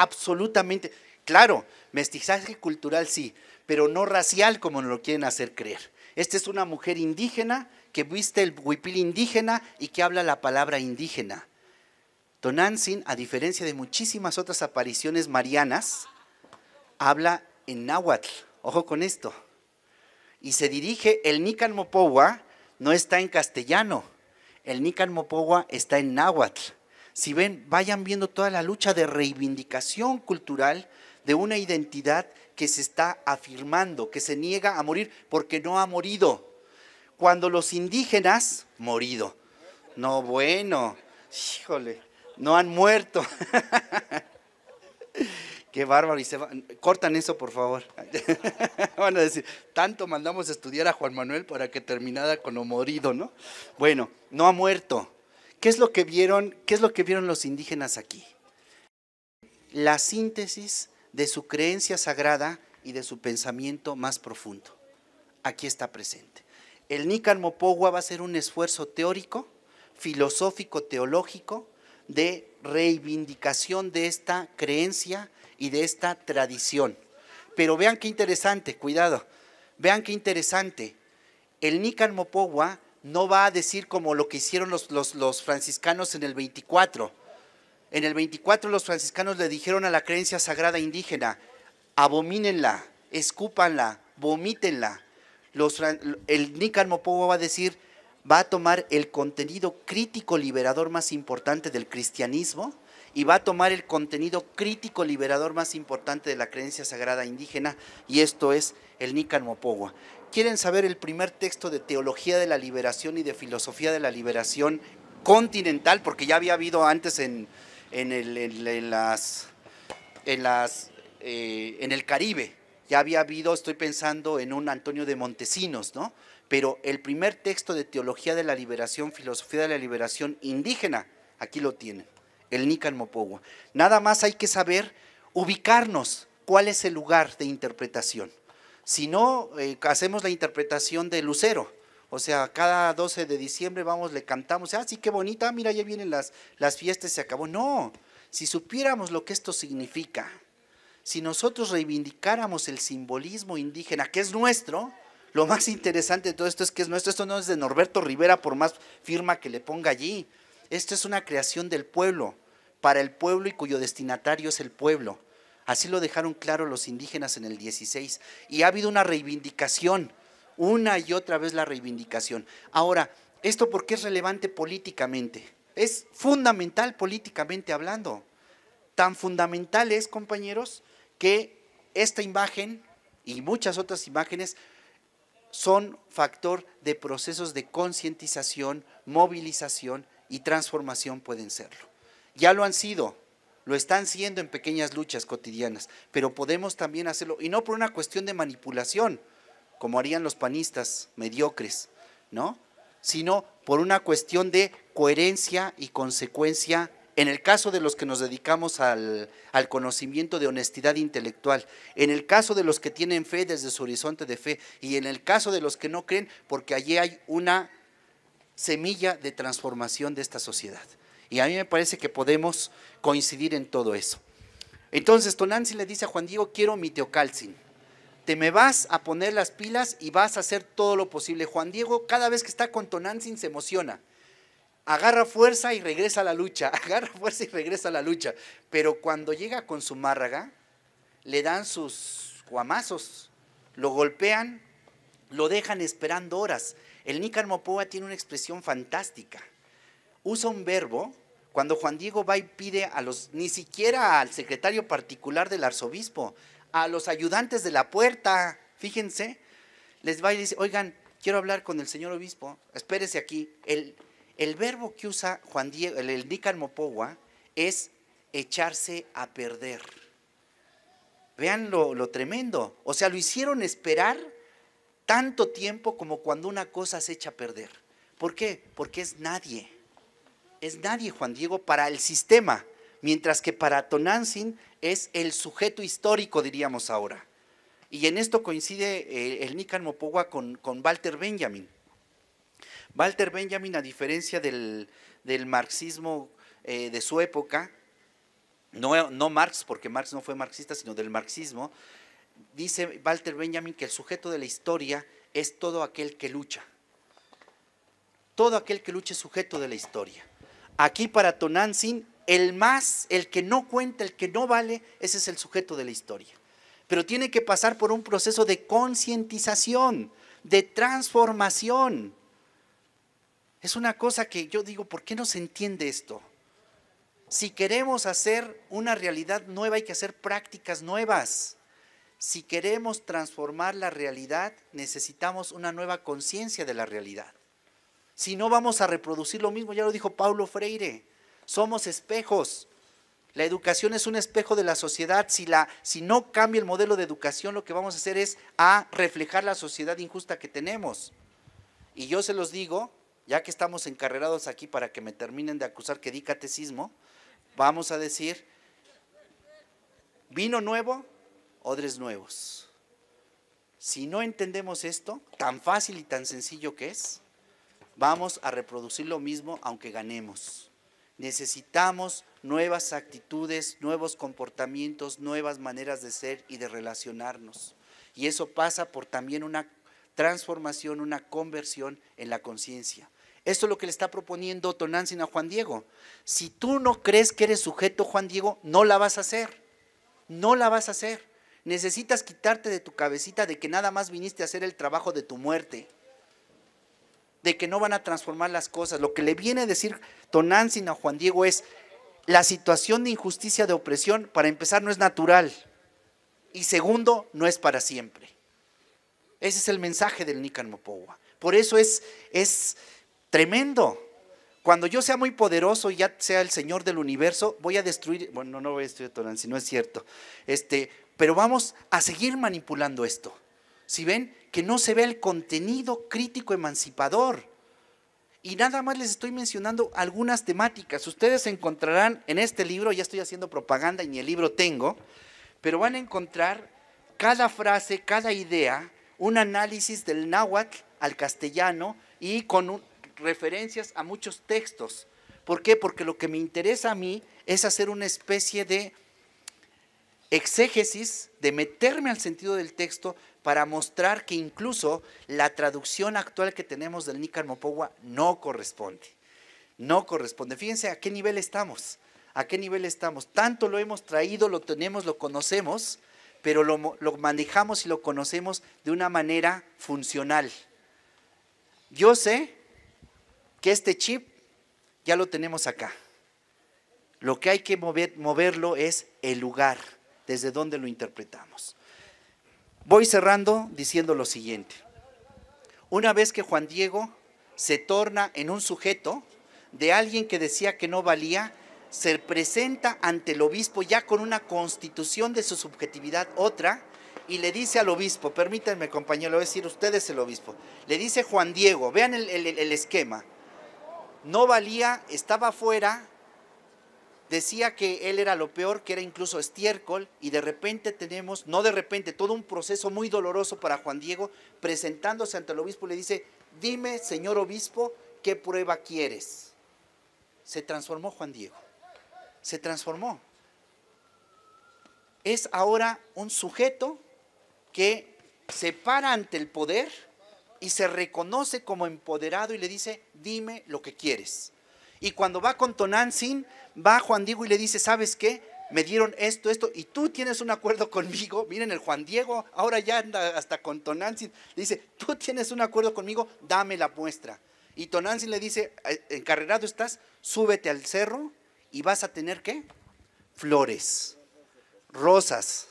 Speaker 1: absolutamente. Claro, mestizaje cultural sí, pero no racial como nos lo quieren hacer creer. Esta es una mujer indígena que viste el huipil indígena y que habla la palabra indígena. Tonantzin, a diferencia de muchísimas otras apariciones marianas, habla en náhuatl. Ojo con esto. Y se dirige, el Nican Mopowa no está en castellano, el Nican Mopowa está en náhuatl. Si ven, vayan viendo toda la lucha de reivindicación cultural de una identidad que se está afirmando, que se niega a morir porque no ha morido. Cuando los indígenas, morido. No, bueno, híjole, no han muerto. (laughs) Qué bárbaro. Cortan eso, por favor. (laughs) Van a decir, tanto mandamos a estudiar a Juan Manuel para que terminara con lo morido, ¿no? Bueno, no ha muerto. ¿Qué es lo que vieron, qué es lo que vieron los indígenas aquí? La síntesis de su creencia sagrada y de su pensamiento más profundo. Aquí está presente. El Nican Mopogua va a ser un esfuerzo teórico, filosófico, teológico, de reivindicación de esta creencia y de esta tradición. Pero vean qué interesante, cuidado, vean qué interesante. El Nican Mopogua no va a decir como lo que hicieron los, franciscanos en el 24. En el 24 los franciscanos le dijeron a la creencia sagrada indígena, abomínenla, escúpanla, vomítenla. el Nican Mopogo va a decir, va a tomar el contenido crítico liberador más importante del cristianismo y va a tomar el contenido crítico liberador más importante de la creencia sagrada indígena, y esto es el Nican Mopogua quieren saber el primer texto de teología de la liberación y de filosofía de la liberación continental, porque ya había habido antes en, el, las, en, las, eh, en el Caribe, ya había habido, estoy pensando en un Antonio de Montesinos, ¿no? Pero el primer texto de teología de la liberación, filosofía de la liberación indígena, aquí lo tienen, el Nican Mopogua. Nada más hay que saber ubicarnos cuál es el lugar de interpretación. Si no, eh, hacemos la interpretación de Lucero. O sea, cada 12 de diciembre vamos, le cantamos, ah, sí, qué bonita, ah, mira, ya vienen las, las fiestas, se acabó. No, si supiéramos lo que esto significa, si nosotros reivindicáramos el simbolismo indígena, que es nuestro, lo más interesante de todo esto es que es nuestro, esto no es de Norberto Rivera por más firma que le ponga allí, esto es una creación del pueblo, para el pueblo y cuyo destinatario es el pueblo. Así lo dejaron claro los indígenas en el 16. Y ha habido una reivindicación, una y otra vez la reivindicación. Ahora, ¿esto por qué es relevante políticamente? Es fundamental políticamente hablando. Tan fundamental es, compañeros, que esta imagen y muchas otras imágenes son factor de procesos de concientización, movilización y transformación pueden serlo. Ya lo han sido, lo están siendo en pequeñas luchas cotidianas, pero podemos también hacerlo, y no por una cuestión de manipulación, como harían los panistas mediocres, ¿no? Sino por una cuestión de coherencia y consecuencia en el caso de los que nos dedicamos al, conocimiento de honestidad intelectual, en el caso de los que tienen fe desde su horizonte de fe y en el caso de los que no creen, porque allí hay una semilla de transformación de esta sociedad. Y a mí me parece que podemos coincidir en todo eso. Entonces Tonanzi le dice a Juan Diego, quiero mi teocalcin. Te me vas a poner las pilas y vas a hacer todo lo posible. Juan Diego cada vez que está con Tonanzin, se emociona. Agarra fuerza y regresa a la lucha, (laughs) agarra fuerza y regresa a la lucha. Pero cuando llega con su márraga, le dan sus guamazos, lo golpean, lo dejan esperando horas. El Nícar Mopoa tiene una expresión fantástica usa un verbo cuando Juan Diego va y pide a los, ni siquiera al secretario particular del arzobispo, a los ayudantes de la puerta, fíjense, les va y dice, oigan, quiero hablar con el señor obispo, espérese aquí. El, verbo que usa Juan Diego, el, el Nican es echarse a perder. Vean lo, lo tremendo. O sea, lo hicieron esperar tanto tiempo como cuando una cosa se echa a perder. ¿Por qué? Porque es nadie es nadie Juan Diego para el sistema, mientras que para Tonantzin es el sujeto histórico, diríamos ahora. Y en esto coincide eh, el Nican Mopogua con, Walter Benjamin. Walter Benjamin, a diferencia del, marxismo eh, de su época, no, no Marx, porque Marx no fue marxista, sino del marxismo, dice Walter Benjamin que el sujeto de la historia es todo aquel que lucha. Todo aquel que lucha es sujeto de la historia. Aquí para Tonantzin, el más, el que no cuenta, el que no vale, ese es el sujeto de la historia. Pero tiene que pasar por un proceso de concientización, de transformación. Es una cosa que yo digo, ¿por qué no se entiende esto? Si queremos hacer una realidad nueva, hay que hacer prácticas nuevas. Si queremos transformar la realidad, necesitamos una nueva conciencia de la realidad. Si no vamos a reproducir lo mismo, ya lo dijo Paulo Freire, somos espejos. La educación es un espejo de la sociedad. Si, la, si no cambia el modelo de educación, lo que vamos a hacer es a reflejar la sociedad injusta que tenemos. Y yo se los digo, ya que estamos encarrerados aquí para que me terminen de acusar que di catecismo, vamos a decir, vino nuevo, odres nuevos. Si no entendemos esto, tan fácil y tan sencillo que es, vamos a reproducir lo mismo aunque ganemos. Necesitamos nuevas actitudes, nuevos comportamientos, nuevas maneras de ser y de relacionarnos. Y eso pasa por también una transformación, una conversión en la conciencia. Esto es lo que le está proponiendo Tonantzin a Juan Diego. Si tú no crees que eres sujeto, Juan Diego, no la vas a hacer. No la vas a hacer. Necesitas quitarte de tu cabecita de que nada más viniste a hacer el trabajo de tu muerte de que no van a transformar las cosas. Lo que le viene a decir Tonantzin a Juan Diego es, la situación de injusticia, de opresión, para empezar, no es natural. Y segundo, no es para siempre. Ese es el mensaje del Nican Mopowa. Por eso es, es tremendo. Cuando yo sea muy poderoso y ya sea el Señor del universo, voy a destruir, bueno, no voy a destruir Tonantzin, no es cierto. Este, pero vamos a seguir manipulando esto si ven, que no se ve el contenido crítico emancipador. Y nada más les estoy mencionando algunas temáticas. Ustedes encontrarán en este libro, ya estoy haciendo propaganda y ni el libro tengo, pero van a encontrar cada frase, cada idea, un análisis del náhuatl al castellano y con referencias a muchos textos. ¿Por qué? Porque lo que me interesa a mí es hacer una especie de exégesis, de meterme al sentido del texto para mostrar que incluso la traducción actual que tenemos del Nicarmo Pogua no corresponde. No corresponde. Fíjense a qué nivel estamos. A qué nivel estamos. Tanto lo hemos traído, lo tenemos, lo conocemos, pero lo, manejamos y lo conocemos de una manera funcional. Yo sé que este chip ya lo tenemos acá. Lo que hay que moverlo es el lugar desde donde lo interpretamos. Voy cerrando diciendo lo siguiente. Una vez que Juan Diego se torna en un sujeto de alguien que decía que no valía, se presenta ante el obispo ya con una constitución de su subjetividad otra y le dice al obispo, permítanme compañero, voy a decir, ustedes el obispo, le dice Juan Diego, vean el, el esquema, no valía, estaba fuera decía que él era lo peor, que era incluso estiércol, y de repente tenemos, no de repente, todo un proceso muy doloroso para Juan Diego, presentándose ante el obispo, le dice, dime, señor obispo, ¿qué prueba quieres? Se transformó Juan Diego, se transformó. Es ahora un sujeto que se para ante el poder y se reconoce como empoderado y le dice, dime lo que quieres. Y cuando va con Tonantzin, va Juan Diego y le dice, ¿sabes qué? Me dieron esto, esto, y tú tienes un acuerdo (laughs) conmigo. Miren, el Juan Diego ahora ya anda hasta con Tonantzin. Le dice, tú tienes un acuerdo conmigo, dame la muestra. Y Tonantzin le dice, eh, encarrerado estás, súbete al cerro y vas a tener qué? Flores, rosas.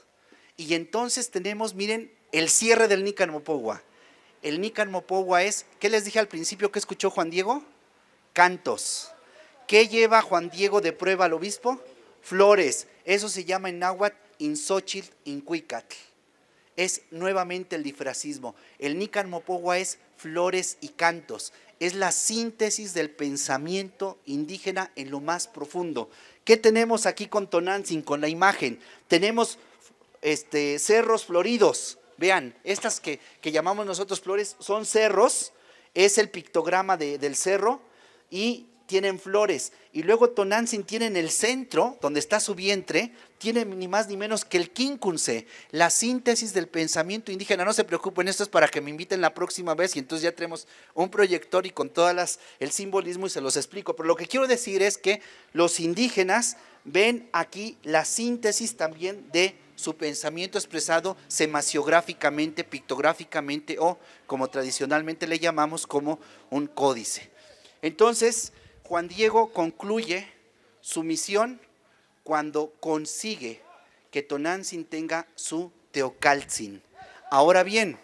Speaker 1: Y entonces tenemos, miren, el cierre del Nican Pogua. El Nican es, ¿qué les dije al principio que escuchó Juan Diego? Cantos. ¿Qué lleva Juan Diego de prueba al obispo? Flores. Eso se llama en náhuatl insochil incuicatl. Es nuevamente el difracismo. El Nican Mopogua es flores y cantos. Es la síntesis del pensamiento indígena en lo más profundo. ¿Qué tenemos aquí con Tonantzin, con la imagen? Tenemos este, cerros floridos. Vean, estas que, llamamos nosotros flores son cerros. Es el pictograma del cerro. Y tienen flores. Y luego Tonantzin tiene en el centro, donde está su vientre, tiene ni más ni menos que el quincunce, la síntesis del pensamiento indígena. No se preocupen, esto es para que me inviten la próxima vez y entonces ya tenemos un proyector y con todas las, el simbolismo y se los explico. Pero lo que quiero decir es que los indígenas ven aquí la síntesis también de su pensamiento expresado semasiográficamente, pictográficamente o como tradicionalmente le llamamos como un códice. Entonces, Juan Diego concluye su misión cuando consigue que Tonantzin tenga su teocalcin Ahora bien,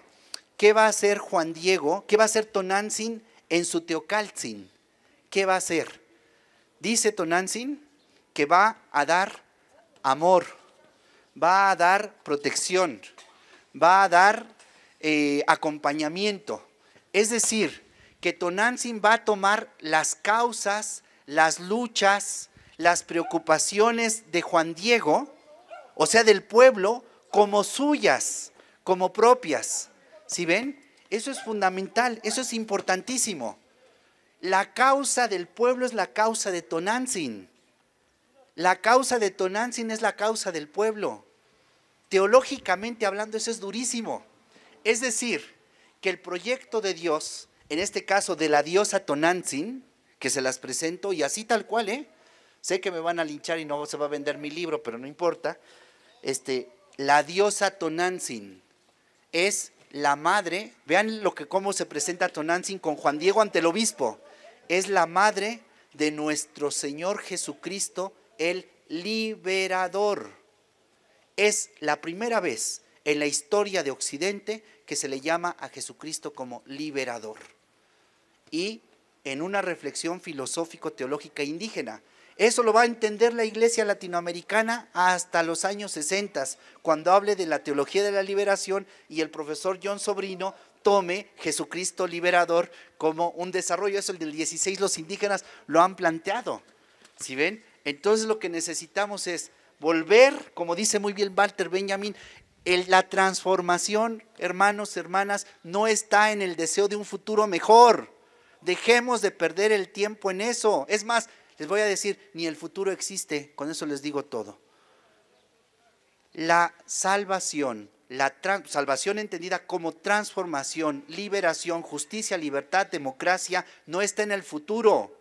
Speaker 1: ¿qué va a hacer Juan Diego? ¿Qué va a hacer Tonantzin en su teocalcin ¿Qué va a hacer? Dice Tonantzin que va a dar amor, va a dar protección, va a dar eh, acompañamiento. Es decir, que Tonantzin va a tomar las causas, las luchas, las preocupaciones de Juan Diego, o sea, del pueblo, como suyas, como propias. ¿Sí ven? Eso es fundamental, eso es importantísimo. La causa del pueblo es la causa de Tonantzin. La causa de Tonantzin es la causa del pueblo. Teológicamente hablando, eso es durísimo. Es decir, que el proyecto de Dios en este caso de la diosa Tonantzin, que se las presento y así tal cual, ¿eh? Sé que me van a linchar y no se va a vender mi libro, pero no importa. Este, la diosa Tonantzin es la madre, vean lo que cómo se presenta Tonantzin con Juan Diego ante el obispo. Es la madre de nuestro Señor Jesucristo, el liberador. Es la primera vez en la historia de Occidente que se le llama a Jesucristo como liberador. Y en una reflexión filosófico-teológica indígena. Eso lo va a entender la iglesia latinoamericana hasta los años 60, cuando hable de la teología de la liberación y el profesor John Sobrino tome Jesucristo liberador como un desarrollo. Eso el del 16 los indígenas lo han planteado. ¿Sí ven? Entonces lo que necesitamos es volver, como dice muy bien Walter Benjamin, la transformación, hermanos, hermanas, no está en el deseo de un futuro mejor. Dejemos de perder el tiempo en eso. Es más, les voy a decir, ni el futuro existe, con eso les digo todo. La salvación, la salvación entendida como transformación, liberación, justicia, libertad, democracia, no está en el futuro,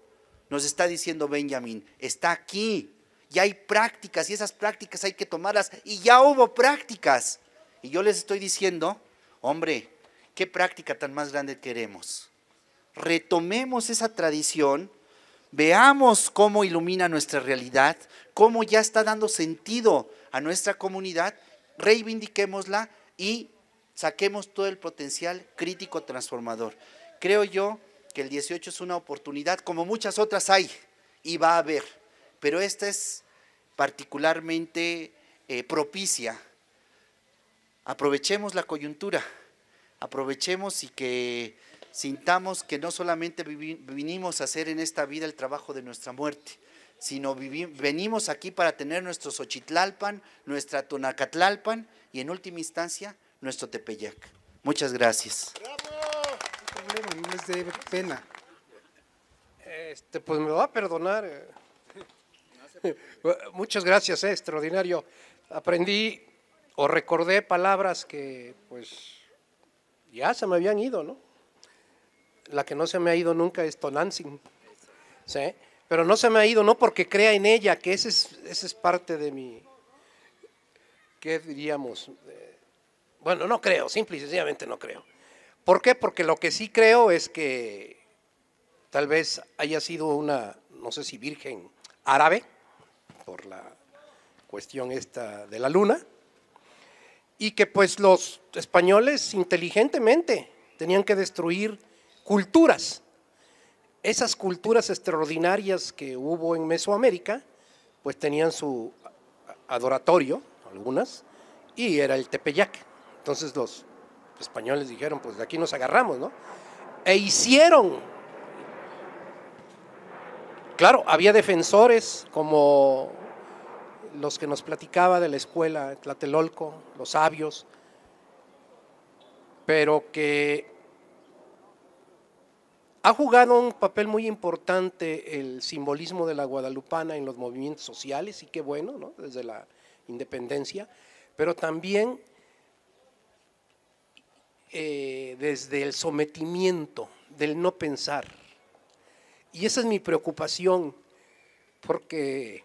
Speaker 1: nos está diciendo Benjamín, está aquí, y hay prácticas y esas prácticas hay que tomarlas y ya hubo prácticas. Y yo les estoy diciendo, hombre, ¿qué práctica tan más grande queremos? Retomemos esa tradición, veamos cómo ilumina nuestra realidad, cómo ya está dando sentido a nuestra comunidad, reivindiquémosla y saquemos todo el potencial crítico transformador. Creo yo que el 18 es una oportunidad, como muchas otras hay, y va a haber pero esta es particularmente eh, propicia. Aprovechemos la coyuntura, aprovechemos y que sintamos que no solamente vinimos a hacer en esta vida el trabajo de nuestra muerte, sino venimos aquí para tener nuestro Xochitlalpan, nuestra Tonacatlalpan y en última instancia nuestro Tepeyac. Muchas gracias.
Speaker 2: Este de pena. Este, pues me va a perdonar. Eh. (laughs) Muchas gracias, eh, extraordinario. Aprendí o recordé palabras que pues ya se me habían ido, ¿no? La que no se me ha ido nunca es Tonantzin. ¿sí? Pero no se me ha ido, no porque crea en ella, que esa es, ese es parte de mi, ¿qué diríamos? Bueno, no creo, simple y sencillamente no creo. ¿Por qué? Porque lo que sí creo es que tal vez haya sido una, no sé si virgen árabe, por la cuestión esta de la luna, y que pues los españoles inteligentemente tenían que destruir culturas. Esas culturas extraordinarias que hubo en Mesoamérica, pues tenían su adoratorio, algunas, y era el Tepeyac. Entonces los españoles dijeron, pues de aquí nos agarramos, ¿no? E hicieron Claro, había defensores como los que nos platicaba de la escuela, Tlatelolco, los sabios, pero que ha jugado un papel muy importante el simbolismo de la guadalupana en los movimientos sociales, y qué bueno, ¿no? desde la independencia, pero también eh, desde el sometimiento, del no pensar. Y esa es mi preocupación, porque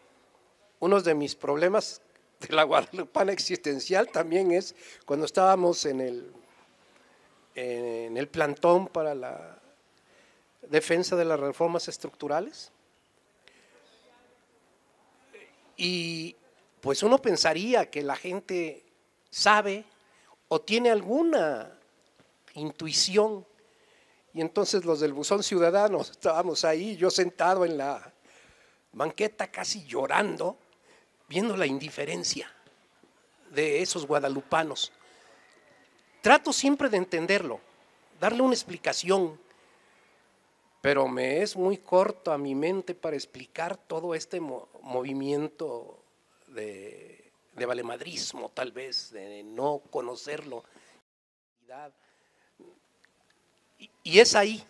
Speaker 2: uno de mis problemas de la guadalupana existencial también es cuando estábamos en el, en el plantón para la defensa de las reformas estructurales. Y pues uno pensaría que la gente sabe o tiene alguna intuición y entonces los del Buzón Ciudadanos estábamos ahí, yo sentado en la banqueta casi llorando, viendo la indiferencia de esos guadalupanos. Trato siempre de entenderlo, darle una explicación, pero me es muy corto a mi mente para explicar todo este movimiento de, de valemadrismo, tal vez, de no conocerlo. Y es ahí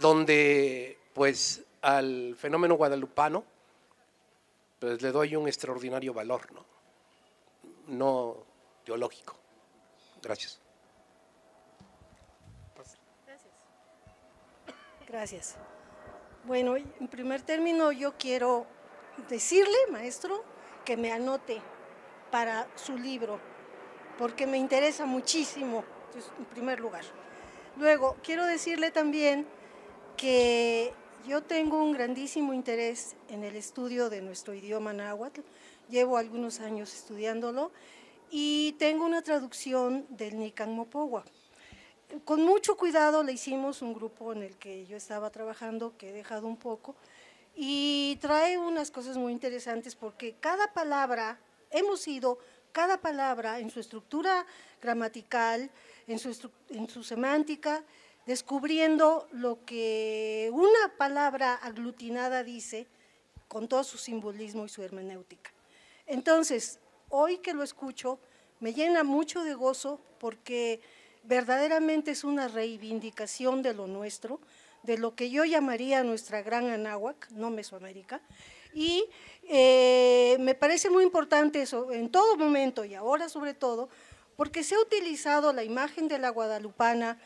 Speaker 2: donde, pues, al fenómeno guadalupano, pues le doy un extraordinario valor, ¿no? No teológico. Gracias.
Speaker 3: Gracias.
Speaker 4: Gracias. Bueno, en primer término yo quiero decirle, maestro, que me anote para su libro, porque me interesa muchísimo, en primer lugar. Luego, quiero decirle también que yo tengo un grandísimo interés en el estudio de nuestro idioma náhuatl, llevo algunos años estudiándolo y tengo una traducción del Nican Mopowa. Con mucho cuidado le hicimos un grupo en el que yo estaba trabajando, que he dejado un poco, y trae unas cosas muy interesantes porque cada palabra, hemos ido, cada palabra en su estructura gramatical, en su, semántica, descubriendo lo que una palabra aglutinada dice con todo su simbolismo y su hermenéutica. Entonces, hoy que lo escucho, me llena mucho de gozo porque verdaderamente es una reivindicación de lo nuestro, de lo que yo llamaría nuestra gran Anáhuac, no Mesoamérica, y eh, me parece muy importante eso en todo momento y ahora sobre todo, porque se ha utilizado la imagen de la guadalupana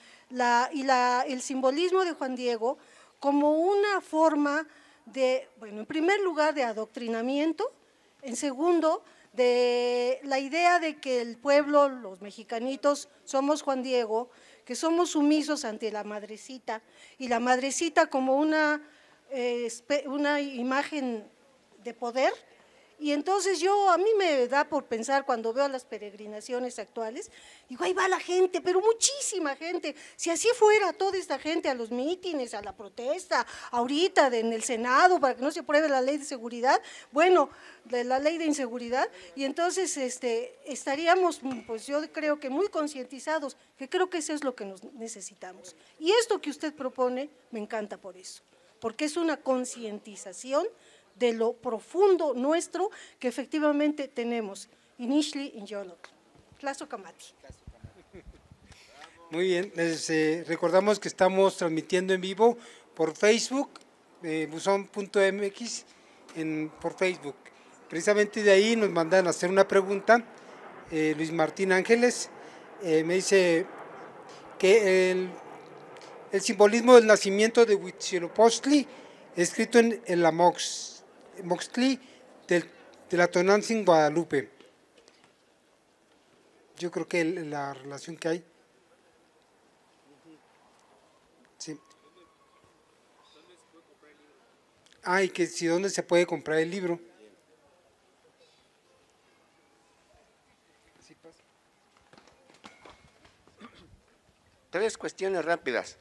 Speaker 4: y el simbolismo de Juan Diego como una forma de, bueno, en primer lugar de adoctrinamiento, en segundo, de la idea de que el pueblo, los mexicanitos, somos Juan Diego, que somos sumisos ante la madrecita, y la madrecita como una, eh, una imagen de poder, y entonces yo, a mí me da por pensar cuando veo las peregrinaciones actuales, digo, ahí va la gente, pero muchísima gente. Si así fuera toda esta gente a los mítines, a la protesta, ahorita en el Senado, para que no se apruebe la ley de seguridad, bueno, la ley de inseguridad, y entonces este, estaríamos, pues yo creo que muy concientizados, que creo que eso es lo que nos necesitamos. Y esto que usted propone me encanta por eso, porque es una concientización de lo profundo nuestro que efectivamente tenemos. Inishli yonok. Claso Kamati.
Speaker 5: Muy bien, les eh, recordamos que estamos transmitiendo en vivo por Facebook, eh, buzón.mx, por Facebook. Precisamente de ahí nos mandan a hacer una pregunta. Eh, Luis Martín Ángeles eh, me dice que el, simbolismo del nacimiento de Huitzilopochtli, escrito en la mox. Moxtli, del, de la Tonantzin Guadalupe. Yo creo que la relación que hay. Sí. Ah, y que si dónde se puede comprar el libro.
Speaker 1: Tres cuestiones rápidas.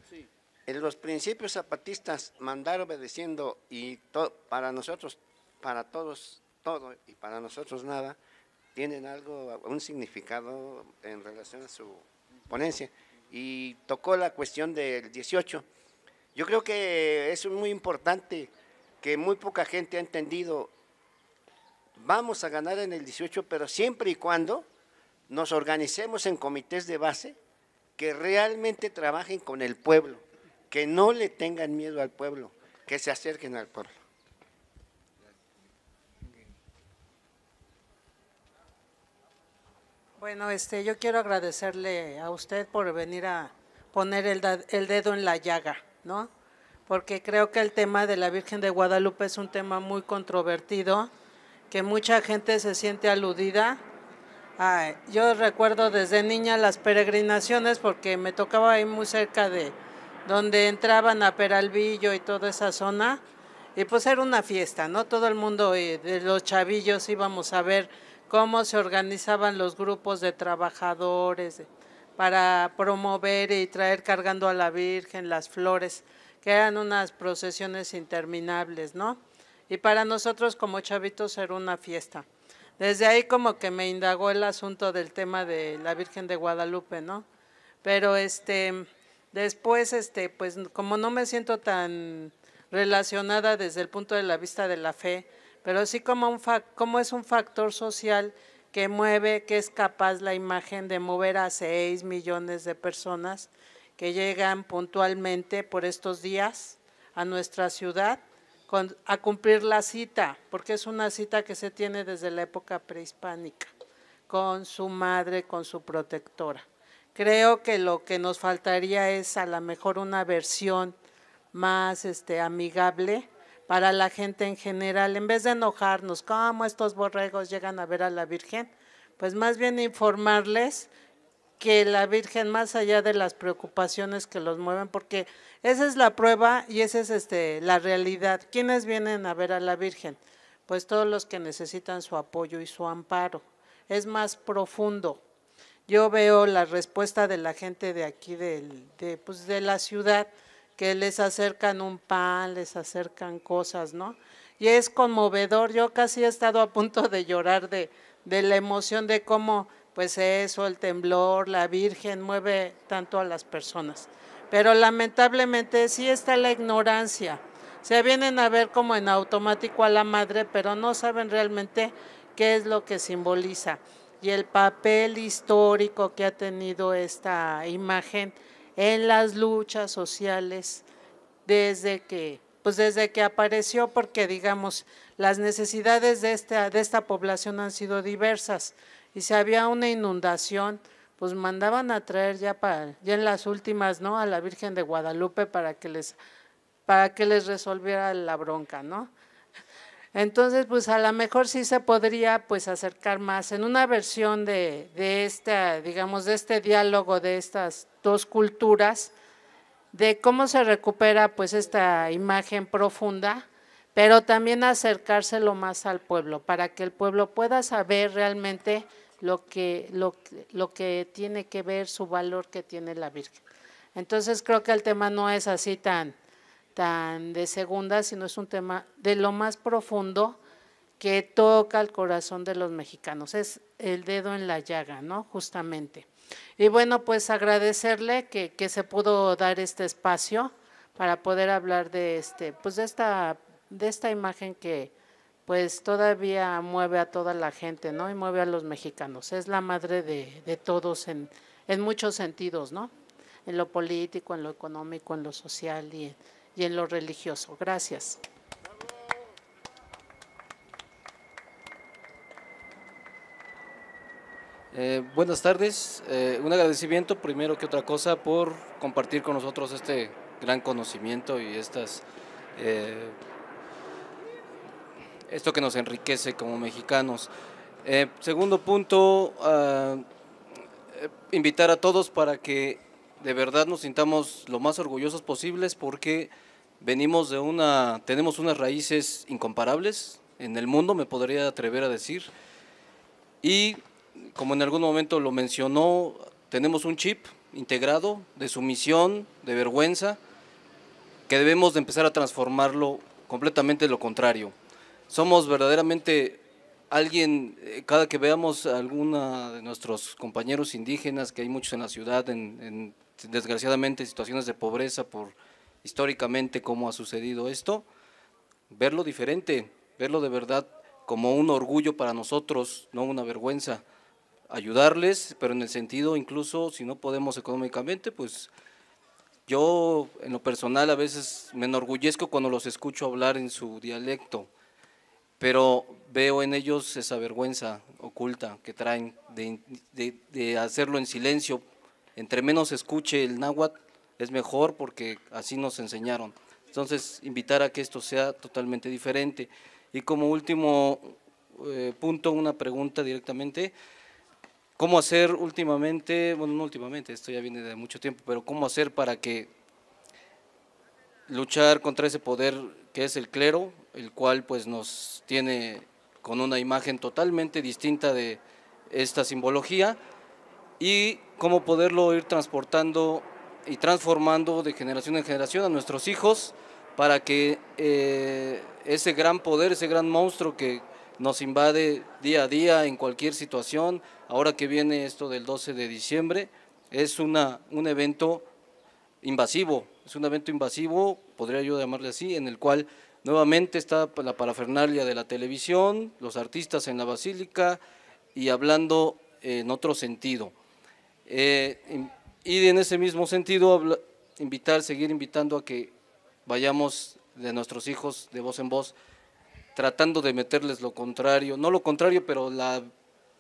Speaker 1: En los principios zapatistas, mandar obedeciendo y para nosotros para todos todo y para nosotros nada, tienen algo, un significado en relación a su ponencia. Y tocó la cuestión del 18. Yo creo que es muy importante que muy poca gente ha entendido. Vamos a ganar en el 18, pero siempre y cuando nos organicemos en comités de base que realmente trabajen con el pueblo, que no le tengan miedo al pueblo, que se acerquen al pueblo.
Speaker 6: Bueno, este, yo quiero agradecerle a usted por venir a poner el, dedo en la llaga, ¿no? Porque creo que el tema de la Virgen de Guadalupe es un tema muy controvertido, que mucha gente se siente aludida. yo recuerdo desde niña las peregrinaciones porque me tocaba ahí muy cerca de donde entraban a Peralvillo y toda esa zona. Y pues era una fiesta, ¿no? Todo el mundo eh, de los chavillos íbamos a ver cómo se organizaban los grupos de trabajadores para promover y traer cargando a la Virgen las flores, que eran unas procesiones interminables, ¿no? Y para nosotros como chavitos era una fiesta. Desde ahí como que me indagó el asunto del tema de la Virgen de Guadalupe, ¿no? Pero este después este pues como no me siento tan relacionada desde el punto de la vista de la fe, pero sí como, un es un factor social que mueve, que es capaz la imagen de mover a seis millones de personas que llegan puntualmente por estos días a nuestra ciudad a cumplir la cita, porque es una cita que se tiene desde la época prehispánica, con su madre, con su protectora. Creo que lo que nos faltaría es a lo mejor una versión más este, amigable para la gente en general, en vez de enojarnos, cómo estos borregos llegan a ver a la Virgen, pues más bien informarles que la Virgen, más allá de las preocupaciones que los mueven, porque esa es la prueba y esa es este, la realidad. ¿Quiénes vienen a ver a la Virgen? Pues todos los que necesitan su apoyo y su amparo. Es más profundo. Yo veo la respuesta de la gente de aquí, pues, de la ciudad, que les acercan un pan, les acercan cosas, ¿no? Y es conmovedor, yo casi he estado a punto de llorar de, la emoción de cómo, pues eso, el temblor, la Virgen mueve tanto a las personas. Pero lamentablemente sí está la ignorancia. Se vienen a ver como en automático a la madre, pero no saben realmente qué es lo que simboliza y el papel histórico que ha tenido esta imagen en las luchas sociales desde que, pues desde que apareció, porque digamos, las necesidades este, de esta, población han sido diversas y si había una inundación, pues mandaban a traer ya para ya en las últimas, ¿no? A la Virgen de Guadalupe para que les para que les resolviera la bronca, ¿no? Entonces, pues a lo mejor sí se podría pues acercar más en una versión de, de esta, digamos, de este diálogo de estas dos culturas, de cómo se recupera pues esta imagen profunda, pero también acercárselo más al pueblo, para que el pueblo pueda saber realmente lo que, lo, lo que tiene que ver, su valor que tiene la Virgen. Entonces creo que el tema no es así tan, tan de segunda, sino es un tema de lo más profundo que toca el corazón de los mexicanos. Es el dedo en la llaga, ¿no? Justamente. Y bueno, pues agradecerle que, se pudo dar este espacio para poder hablar de este, pues de esta, de esta imagen que pues todavía mueve a toda la gente, ¿no? Y mueve a los mexicanos. Es la madre de, todos en, en muchos sentidos, ¿no? En lo político, en lo económico, en lo social y en, y en lo religioso. Gracias.
Speaker 7: Eh, buenas tardes. Eh, un agradecimiento primero que otra cosa por compartir con nosotros este gran conocimiento y estas eh, esto que nos enriquece como mexicanos. segundo punto, ah, invitar a todos para que de verdad nos sintamos lo más orgullosos posibles porque venimos de una, tenemos unas raíces incomparables en el mundo, me podría atrever a decir. Y como en algún momento lo mencionó, tenemos un chip integrado de sumisión, de vergüenza, que debemos de empezar a transformarlo completamente lo contrario. Somos verdaderamente alguien, eh, cada que veamos a alguno de nuestros compañeros indígenas, que hay muchos en la ciudad, en desgraciadamente situaciones de pobreza por históricamente cómo ha sucedido esto, verlo diferente, verlo de verdad como un orgullo para nosotros, no una vergüenza. Ayudarles, pero en el sentido incluso si no podemos económicamente, pues yo en lo personal a veces me enorgullezco cuando los escucho hablar en su dialecto, pero veo en ellos esa vergüenza oculta que traen de, de hacerlo en silencio entre menos escuche el náhuatl es mejor porque así nos enseñaron. Entonces, invitar a que esto sea totalmente diferente. Y como último eh, punto, una pregunta directamente. ¿Cómo hacer últimamente, bueno, no últimamente, esto ya viene de mucho tiempo, pero cómo hacer para que luchar contra ese poder que es el clero, el cual pues nos tiene con una imagen totalmente distinta de esta simbología y cómo poderlo ir transportando y transformando de generación en generación a nuestros hijos para que eh, ese gran poder, ese gran monstruo que nos invade día a día en cualquier situación, ahora que viene esto del 12 de diciembre, es una, un evento invasivo, es un evento invasivo, podría yo llamarle así, en el cual nuevamente está la parafernalia de la televisión, los artistas en la basílica y hablando en otro sentido. Eh, y en ese mismo sentido, invitar, seguir invitando a que vayamos de nuestros hijos de voz en voz, tratando de meterles lo contrario, no lo contrario, pero la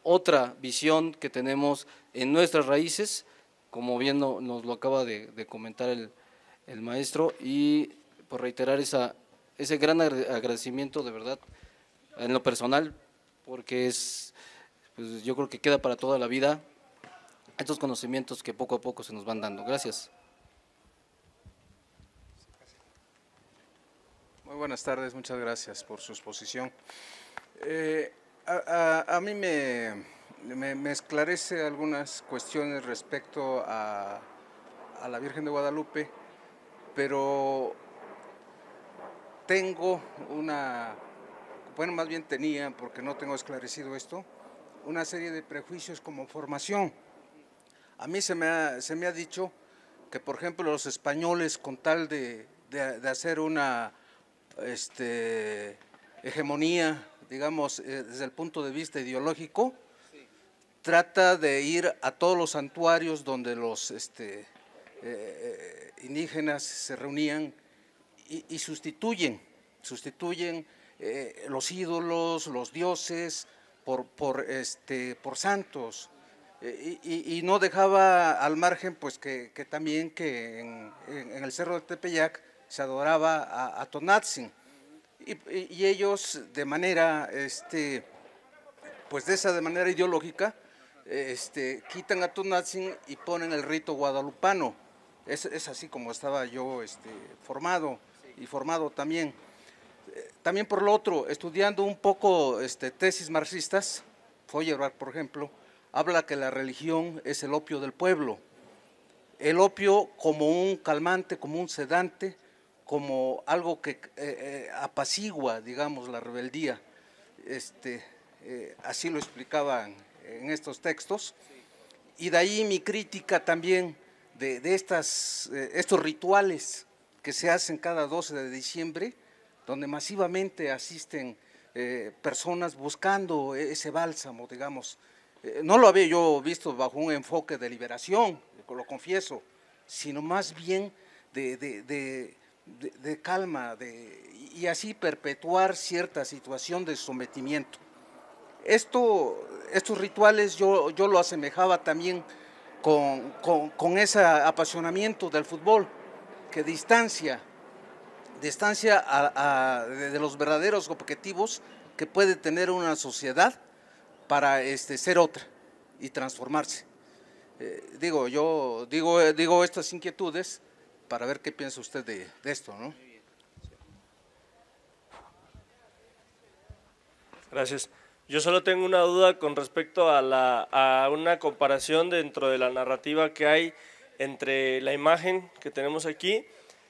Speaker 7: otra visión que tenemos en nuestras raíces, como bien nos lo acaba de, comentar el, maestro, y por reiterar esa, ese gran agradecimiento de verdad en lo personal, porque es, pues, yo creo que queda para toda la vida estos conocimientos que poco a poco se nos van dando. Gracias. Muy
Speaker 8: buenas tardes, muchas gracias por su exposición. Eh, a, mí me, me, esclarece algunas cuestiones respecto a, a la Virgen de Guadalupe, pero tengo una, bueno, más bien tenía, porque no tengo esclarecido esto, una serie de prejuicios como formación. A mí se me ha, se me ha dicho que, por ejemplo, los españoles, con tal de, hacer una este, hegemonía, digamos, eh, desde el punto de vista ideológico, trata de ir a todos los santuarios donde los este, eh, eh, indígenas se reunían y, sustituyen, sustituyen los ídolos, los dioses, por, por, este, por santos. Eh, y, no dejaba al margen pues que, que también que en, el Cerro de Tepeyac se adoraba a, Tonatzin. Y, ellos de manera, este, pues de esa de manera ideológica, este, quitan a Tonatzin y ponen el rito guadalupano. Es, es así como estaba yo este, formado y formado también. Eh, también por lo otro, estudiando un poco este, tesis marxistas, Feuerbach por ejemplo, habla que la religión es el opio del pueblo. El opio como un calmante, como un sedante, como algo que eh, eh, apacigua, digamos, la rebeldía. Este, eh, así lo explicaban en estos textos. Y de ahí mi crítica también de, estas, estos rituales que se hacen cada 12 de diciembre, donde masivamente asisten personas buscando e-, ese bálsamo, digamos, eh, no lo había yo visto bajo un enfoque de liberación, lo confieso, sino más bien de, calma y así perpetuar cierta situación de sometimiento. estos rituales yo, yo lo asemejaba también con, ese apasionamiento del fútbol, que distancia, distancia de los verdaderos objetivos que puede tener una sociedad para este, ser otra y transformarse. Eh, digo, yo digo, eh, digo estas inquietudes para ver qué piensa usted de, de esto, ¿no?
Speaker 7: Gracias. Yo solo tengo una duda con respecto a, la, a una comparación dentro de la narrativa que hay entre la imagen que tenemos aquí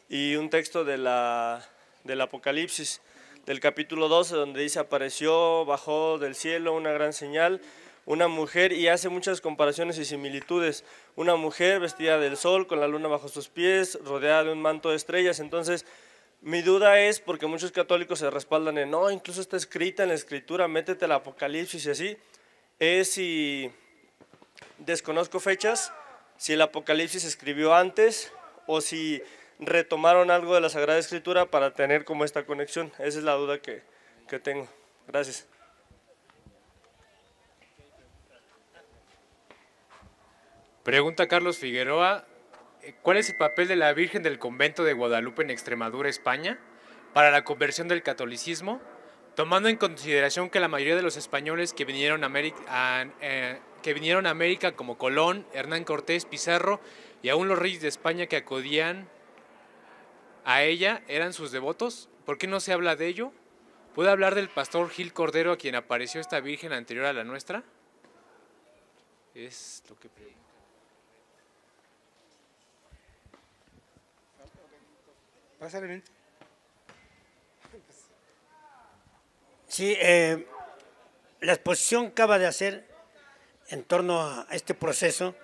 Speaker 7: y un texto de la, del Apocalipsis del capítulo 12, donde dice, apareció, bajó del cielo una gran señal, una mujer, y hace muchas comparaciones y similitudes, una mujer vestida del sol, con la luna bajo sus pies, rodeada de un manto de estrellas. Entonces, mi duda es, porque muchos católicos se respaldan en, no, incluso está escrita en la escritura, métete al Apocalipsis y así, es si desconozco fechas, si el Apocalipsis escribió antes o si retomaron algo de la Sagrada Escritura para tener como esta conexión. Esa es la duda que, que tengo. Gracias. Pregunta Carlos Figueroa,
Speaker 5: eh, ¿cuál es el papel de la Virgen del Convento de Guadalupe en Extremadura, España, para la conversión del catolicismo, tomando en consideración que la mayoría de los españoles que vinieron a América, eh, que vinieron a América como Colón, Hernán Cortés, Pizarro y aún los reyes de España que acudían a ella eran sus devotos? ¿Por qué no se habla de ello? ¿Puede hablar del pastor Gil Cordero a quien apareció esta Virgen anterior a la nuestra? Es lo que Benito.
Speaker 3: Sí, eh, la exposición que acaba de hacer en torno a este proceso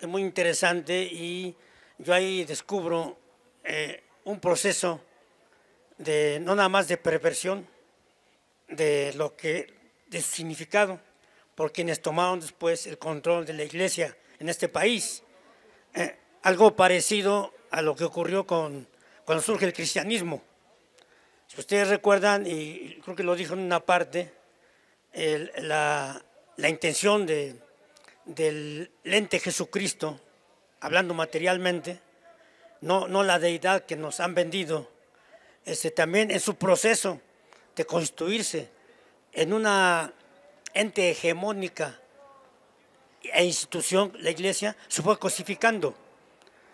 Speaker 3: es muy interesante y yo ahí descubro eh, un proceso de no nada más de perversión de lo que de significado por quienes tomaron después el control de la iglesia en este país. Eh, algo parecido a lo que ocurrió con cuando surge el cristianismo. Si ustedes recuerdan, y creo que lo dijo en una parte, la, intención de, del lente Jesucristo, hablando materialmente, no, no la deidad que nos han vendido. Este, también en su proceso de construirse en una ente hegemónica e institución, la iglesia, se fue cosificando.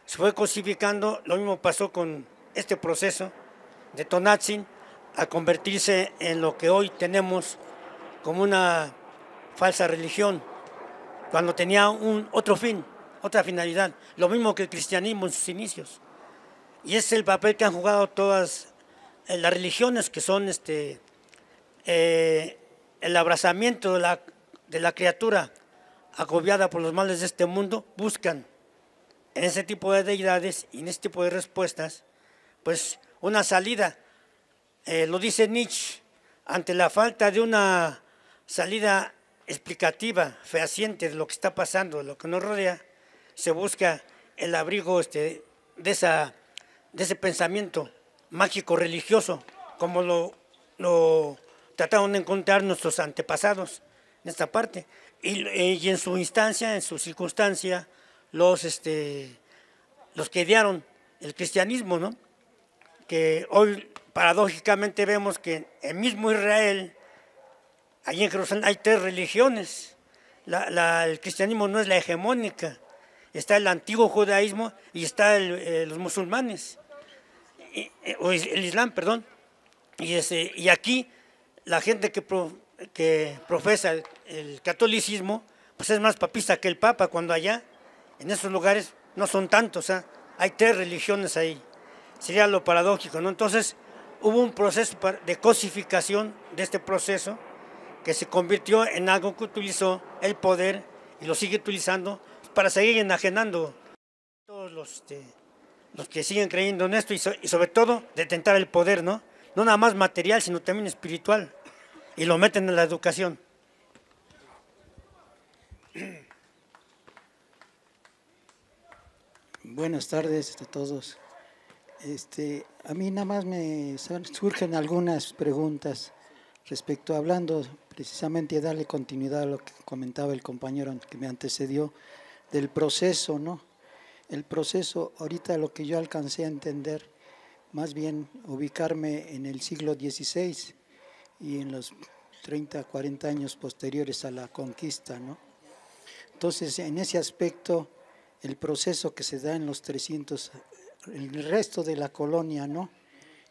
Speaker 3: Se fue cosificando, lo mismo pasó con este proceso de Tonatzin a convertirse en lo que hoy tenemos como una falsa religión, cuando tenía un otro fin otra finalidad. Lo mismo que el cristianismo en sus inicios. Y es el papel que han jugado todas eh, las religiones, que son este, eh, el abrazamiento de la, de la criatura agobiada por los males de este mundo, buscan en ese tipo de deidades y en ese tipo de respuestas, pues una salida. Eh, lo dice Nietzsche, ante la falta de una salida explicativa, fehaciente de lo que está pasando, de lo que nos rodea, se busca el abrigo este, de, esa, de ese pensamiento mágico religioso, como lo, lo trataron de encontrar nuestros antepasados en esta parte. Y, en su instancia, en su circunstancia, los, este, los que idearon el cristianismo, ¿no? que hoy paradójicamente vemos que en mismo Israel, allí en Jerusalén, hay tres religiones. el cristianismo no es la hegemónica, está el antiguo judaísmo y está el, eh, los musulmanes, eh, o el islam, perdón. Y, ese, y aquí la gente que, profesa el, catolicismo, pues es más papista que el papa, cuando allá, en esos lugares, no son tantos, ¿ah? hay tres religiones ahí. Sería lo paradójico, ¿no? Entonces hubo un proceso de cosificación de este proceso que se convirtió en algo que utilizó el poder y lo sigue utilizando para seguir enajenando todos este, los, que siguen creyendo en esto y, sobre todo detentar el poder, ¿no? No nada más material, sino también espiritual. Y lo meten en la educación.
Speaker 9: (clears throat) Buenas tardes a todos. Este, a mí nada más me surgen algunas preguntas respecto a hablando precisamente de darle continuidad a lo que comentaba el compañero que me antecedió del proceso, ¿no? El proceso, ahorita lo que yo alcancé a entender, más bien ubicarme en el siglo XVI y en los 30, 40 años posteriores a la conquista, ¿no? Entonces, en ese aspecto, el proceso que se da en los 300, el resto de la colonia, ¿no?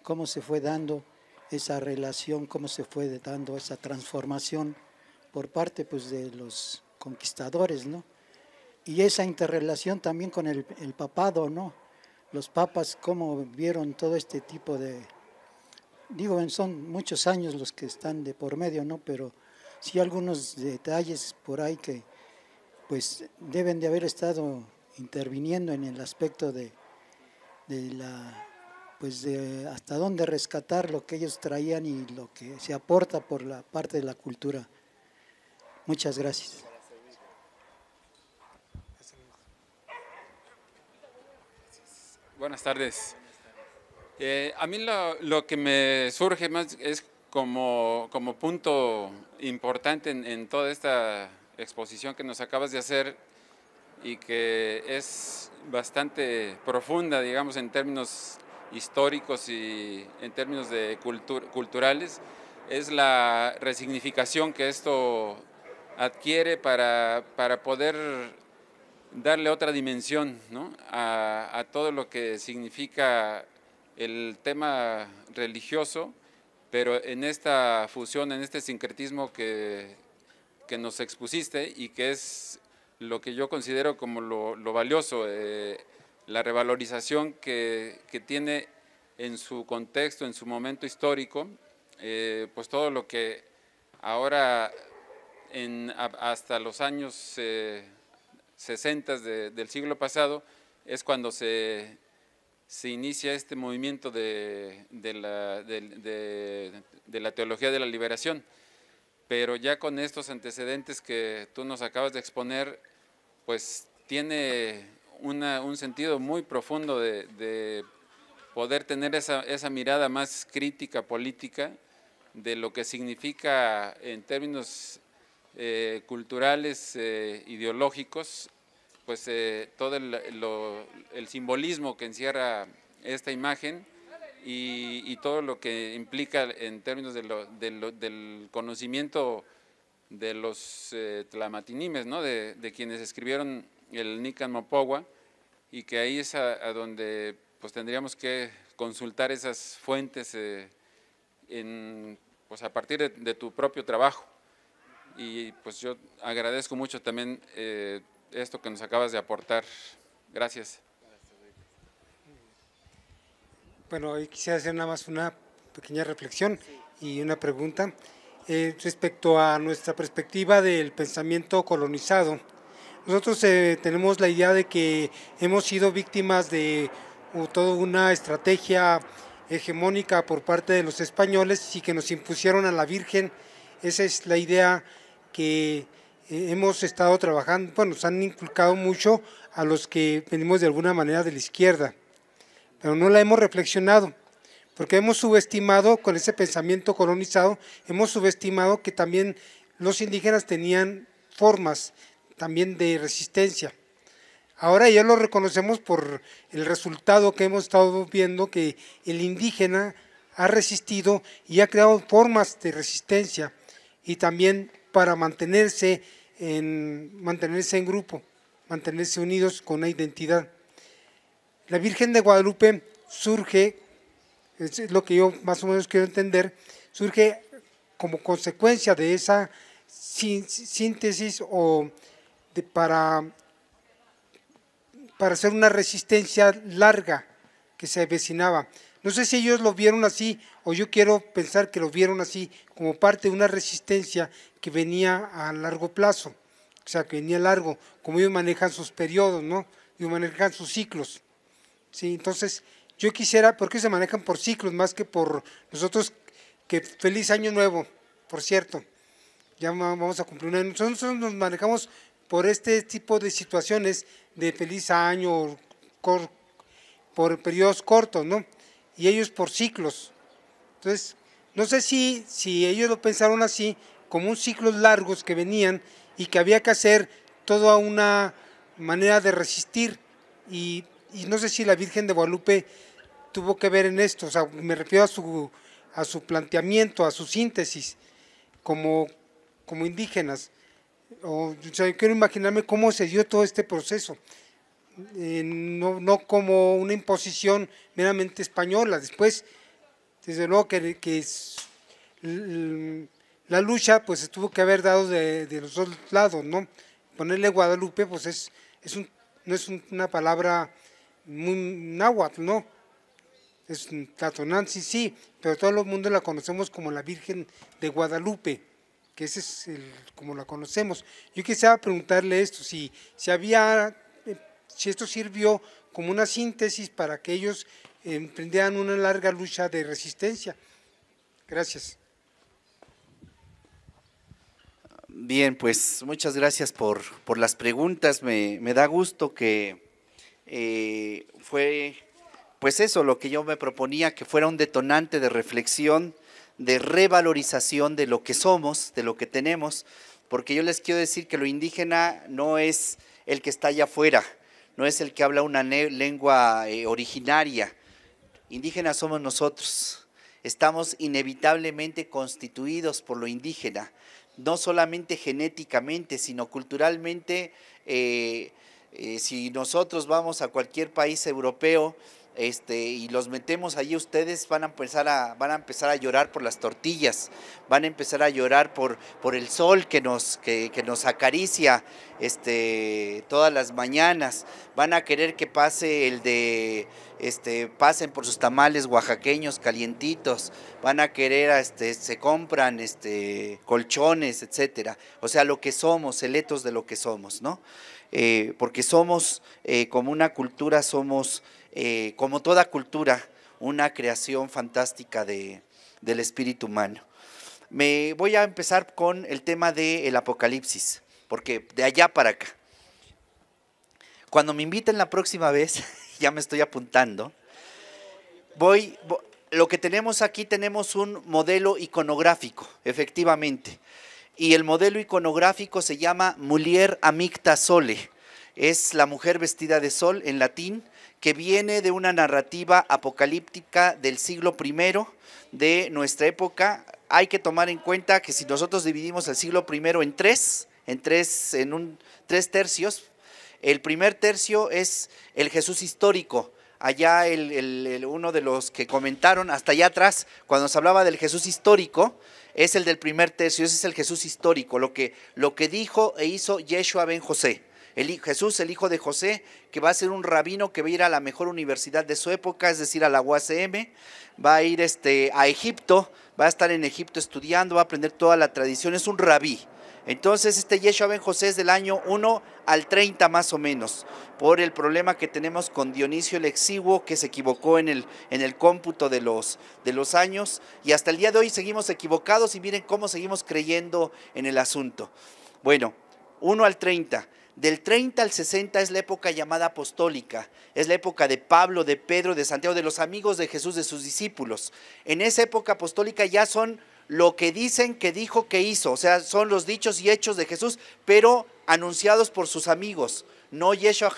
Speaker 9: Cómo se fue dando esa relación, cómo se fue dando esa transformación por parte, pues, de los conquistadores, ¿no? y esa interrelación también con el, papado, ¿no? Los papas, cómo vieron todo este tipo de... Digo, son muchos años los que están de por medio, ¿no? Pero sí algunos detalles por ahí que pues deben de haber estado interviniendo en el aspecto de, de la pues de hasta dónde rescatar lo que ellos traían y lo que se aporta por la parte de la cultura. Muchas gracias.
Speaker 10: Buenas tardes. Eh, a mí lo, que me surge más es como, como punto importante en, toda esta exposición que nos acabas de hacer y que es bastante profunda, digamos, en términos históricos y en términos de culturales, es la resignificación que esto adquiere para, para poder darle otra dimensión a, todo lo que significa el tema religioso, pero en esta fusión, en este sincretismo que, que nos expusiste y que es lo que yo considero como lo, valioso, eh, la revalorización que, tiene en su contexto, en su momento histórico, eh, pues todo lo que ahora hasta los años... Eh, sesentas del siglo pasado, es cuando se, se inicia este movimiento de, la, teología de la liberación. Pero ya con estos antecedentes que tú nos acabas de exponer, pues tiene una, un sentido muy profundo de, poder tener esa, esa mirada más crítica política de lo que significa en términos eh, culturales, eh, ideológicos, pues eh, todo el, simbolismo que encierra esta imagen y, todo lo que implica en términos del conocimiento de los eh, tlamatinimes, ¿no? de, quienes escribieron el Nican Mopowa, y que ahí es a, donde pues, tendríamos que consultar esas fuentes eh, pues, a partir de, de, tu propio trabajo. Y pues yo agradezco mucho también esto que nos acabas de aportar. Gracias.
Speaker 5: Bueno, hoy quisiera hacer nada más una pequeña reflexión y una pregunta eh, respecto a nuestra perspectiva del pensamiento colonizado. Nosotros eh, tenemos la idea de que hemos sido víctimas de toda una estrategia hegemónica por parte de los españoles y que nos impusieron a la Virgen. Esa es la idea que eh, hemos estado trabajando, bueno, nos han inculcado mucho a los que venimos de alguna manera de la izquierda, pero no la hemos reflexionado, porque hemos subestimado, con ese pensamiento colonizado, hemos subestimado que también los indígenas tenían formas también de resistencia. Ahora ya lo reconocemos por el resultado que hemos estado viendo, que el indígena ha resistido y ha creado formas de resistencia y también para mantenerse en, mantenerse en grupo, mantenerse unidos con la identidad. La Virgen de Guadalupe surge, es lo que yo más o menos quiero entender, surge como consecuencia de esa síntesis o para, para hacer una resistencia larga que se avecinaba. No sé si ellos lo vieron así, o yo quiero pensar que lo vieron así, como parte de una resistencia que venía a largo plazo, o sea, que venía largo, como ellos manejan sus periodos, ¿no? Y manejan sus ciclos. ¿sí? Entonces, yo quisiera, porque se manejan por ciclos más que por nosotros, que feliz año nuevo, por cierto, ya vamos a cumplir un año. Nosotros nos manejamos por este tipo de situaciones de feliz año, por periodos cortos, ¿no? y ellos por ciclos. Entonces, no sé si, si ellos lo pensaron así, como un ciclos largos que venían y que había que hacer toda una manera de resistir. Y, no sé si la Virgen de Guadalupe tuvo que ver en esto, o sea, me refiero a su, a su planteamiento, a su síntesis, como, como indígenas. O, o sea, quiero imaginarme cómo se dio todo este proceso. Eh, no, no, como una imposición meramente española. Después, desde luego que, que la lucha pues se tuvo que haber dado de, de, los dos lados, ¿no? Ponerle Guadalupe pues es, es un, no es una palabra muy náhuatl, ¿no? Es Tatonansi, sí, pero todo el mundo la conocemos como la Virgen de Guadalupe, que ese es como la conocemos. Yo quisiera preguntarle esto, si, si había si esto sirvió como una síntesis para que ellos emprendieran una larga lucha de resistencia. Gracias.
Speaker 1: Bien, pues muchas gracias por, las preguntas. Me, da gusto que eh, fue, pues eso, lo que yo me proponía, que fuera un detonante de reflexión, de revalorización de lo que somos, de lo que tenemos, porque yo les quiero decir que lo indígena no es el que está allá afuera, no es el que habla una lengua eh, originaria. Indígenas somos nosotros. Estamos inevitablemente constituidos por lo indígena, no solamente genéticamente, sino culturalmente. Eh, eh, si nosotros vamos a cualquier país europeo, este, y los metemos allí ustedes van a, empezar a, van a empezar a llorar por las tortillas, van a empezar a llorar por, por el sol que nos, que, nos acaricia este, todas las mañanas, van a querer que pase el de, este, pasen por sus tamales oaxaqueños calientitos, van a querer, este, se compran este, colchones, etcétera, o sea, lo que somos, eletos de lo que somos, ¿no? Eh, porque somos, eh, como una cultura, somos... Eh, como toda cultura, una creación fantástica del espíritu humano. Me voy a empezar con el tema del apocalipsis, porque de allá para acá. Cuando me inviten la próxima vez, (laughs) ya me estoy apuntando, voy, lo que tenemos aquí tenemos un modelo iconográfico, efectivamente. Y el modelo iconográfico se llama Mulier Amicta Sole. Es la mujer vestida de sol en latín que viene de una narrativa apocalíptica del siglo I de nuestra época. Hay que tomar en cuenta que si nosotros dividimos el siglo I en tres, en tres, en un, tres tercios, el primer tercio es el Jesús histórico, allá el, uno de los que comentaron hasta allá atrás, cuando se hablaba del Jesús histórico, es el del primer tercio, ese es el Jesús histórico, lo que, lo que dijo e hizo Yeshua ben José. Jesús, el hijo de José, que va a ser un rabino que va a ir a la mejor universidad de su época, es decir, a la UACM, va a ir este, a Egipto, va a estar en Egipto estudiando, va a aprender toda la tradición, es un rabí. Entonces, este Yeshua Ben José es del año 1 al 30 más o menos, por el problema que tenemos con Dionisio el Exiguo, que se equivocó en el, en el cómputo de los, de los años, y hasta el día de hoy seguimos equivocados y miren cómo seguimos creyendo en el asunto. Bueno, 1 al 30. Del 30 al 60 es la época llamada apostólica, es la época de Pablo, de Pedro, de Santiago, de los amigos de Jesús, de sus discípulos. En esa época apostólica ya son lo que dicen que dijo que hizo, o sea, son los dichos y hechos de Jesús, pero anunciados por sus amigos. No Yeshua,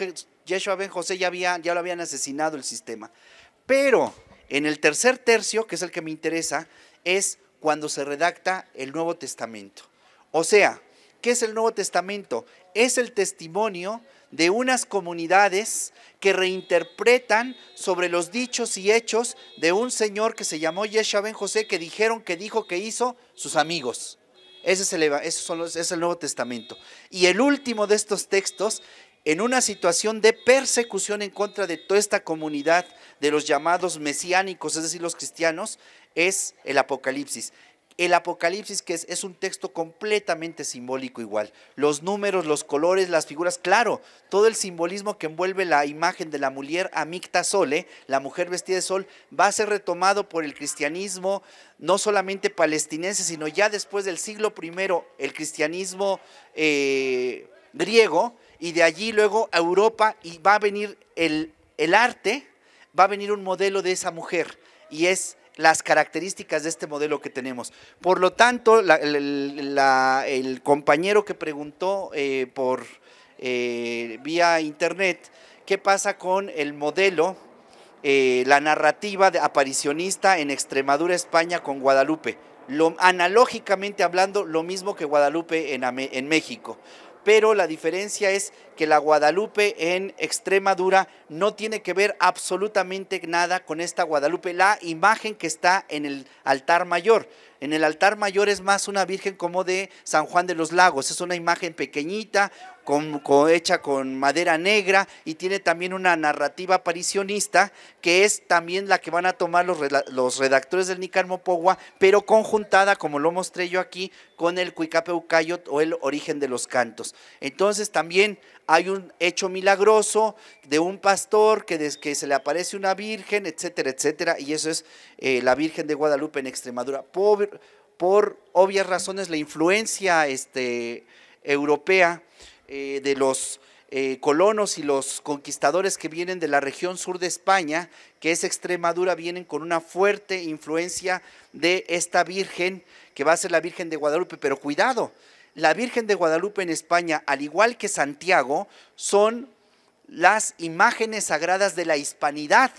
Speaker 1: Ben José ya, ya lo habían asesinado el sistema. Pero en el tercer tercio, que es el que me interesa, es cuando se redacta el Nuevo Testamento. O sea, ¿Qué es el Nuevo Testamento? Es el testimonio de unas comunidades que reinterpretan sobre los dichos y hechos de un señor que se llamó Yeshua Ben José, que dijeron que dijo que hizo sus amigos. Ese es el Nuevo Testamento. Y el último de estos textos, en una situación de persecución en contra de toda esta comunidad de los llamados mesiánicos, es decir, los cristianos, es el Apocalipsis. El Apocalipsis, que es, un texto completamente simbólico igual. Los números, los colores, las figuras, claro, todo el simbolismo que envuelve la imagen de la mujer amicta sole, ¿eh? la mujer vestida de sol, va a ser retomado por el cristianismo, no solamente palestinense, sino ya después del siglo I, el cristianismo eh, griego, y de allí luego a Europa, y va a venir el, el arte, va a venir un modelo de esa mujer, y es las características de este modelo que tenemos. Por lo tanto, el compañero que preguntó eh, por eh, vía internet qué pasa con el modelo, eh, la narrativa de aparicionista en Extremadura, España, con Guadalupe. analógicamente hablando, lo mismo que Guadalupe en, en México pero la diferencia es que la Guadalupe en Extremadura no tiene que ver absolutamente nada con esta Guadalupe, la imagen que está en el altar mayor. En el altar mayor es más una Virgen como de San Juan de los Lagos, es una imagen pequeñita, hecha con madera negra y tiene también una narrativa aparicionista que es también la que van a tomar los, redactores del Pogua pero conjuntada, como lo mostré yo aquí, con el Cuicapeucayot o el origen de los cantos. Entonces también hay un hecho milagroso de un pastor que, que se le aparece una virgen, etcétera, etcétera, y eso es eh, la Virgen de Guadalupe en Extremadura. Por, por obvias razones, la influencia este, europea eh, de los eh, colonos y los conquistadores que vienen de la región sur de España, que es Extremadura, vienen con una fuerte influencia de esta Virgen, que va a ser la Virgen de Guadalupe. Pero cuidado, la Virgen de Guadalupe en España, al igual que Santiago, son las imágenes sagradas de la hispanidad.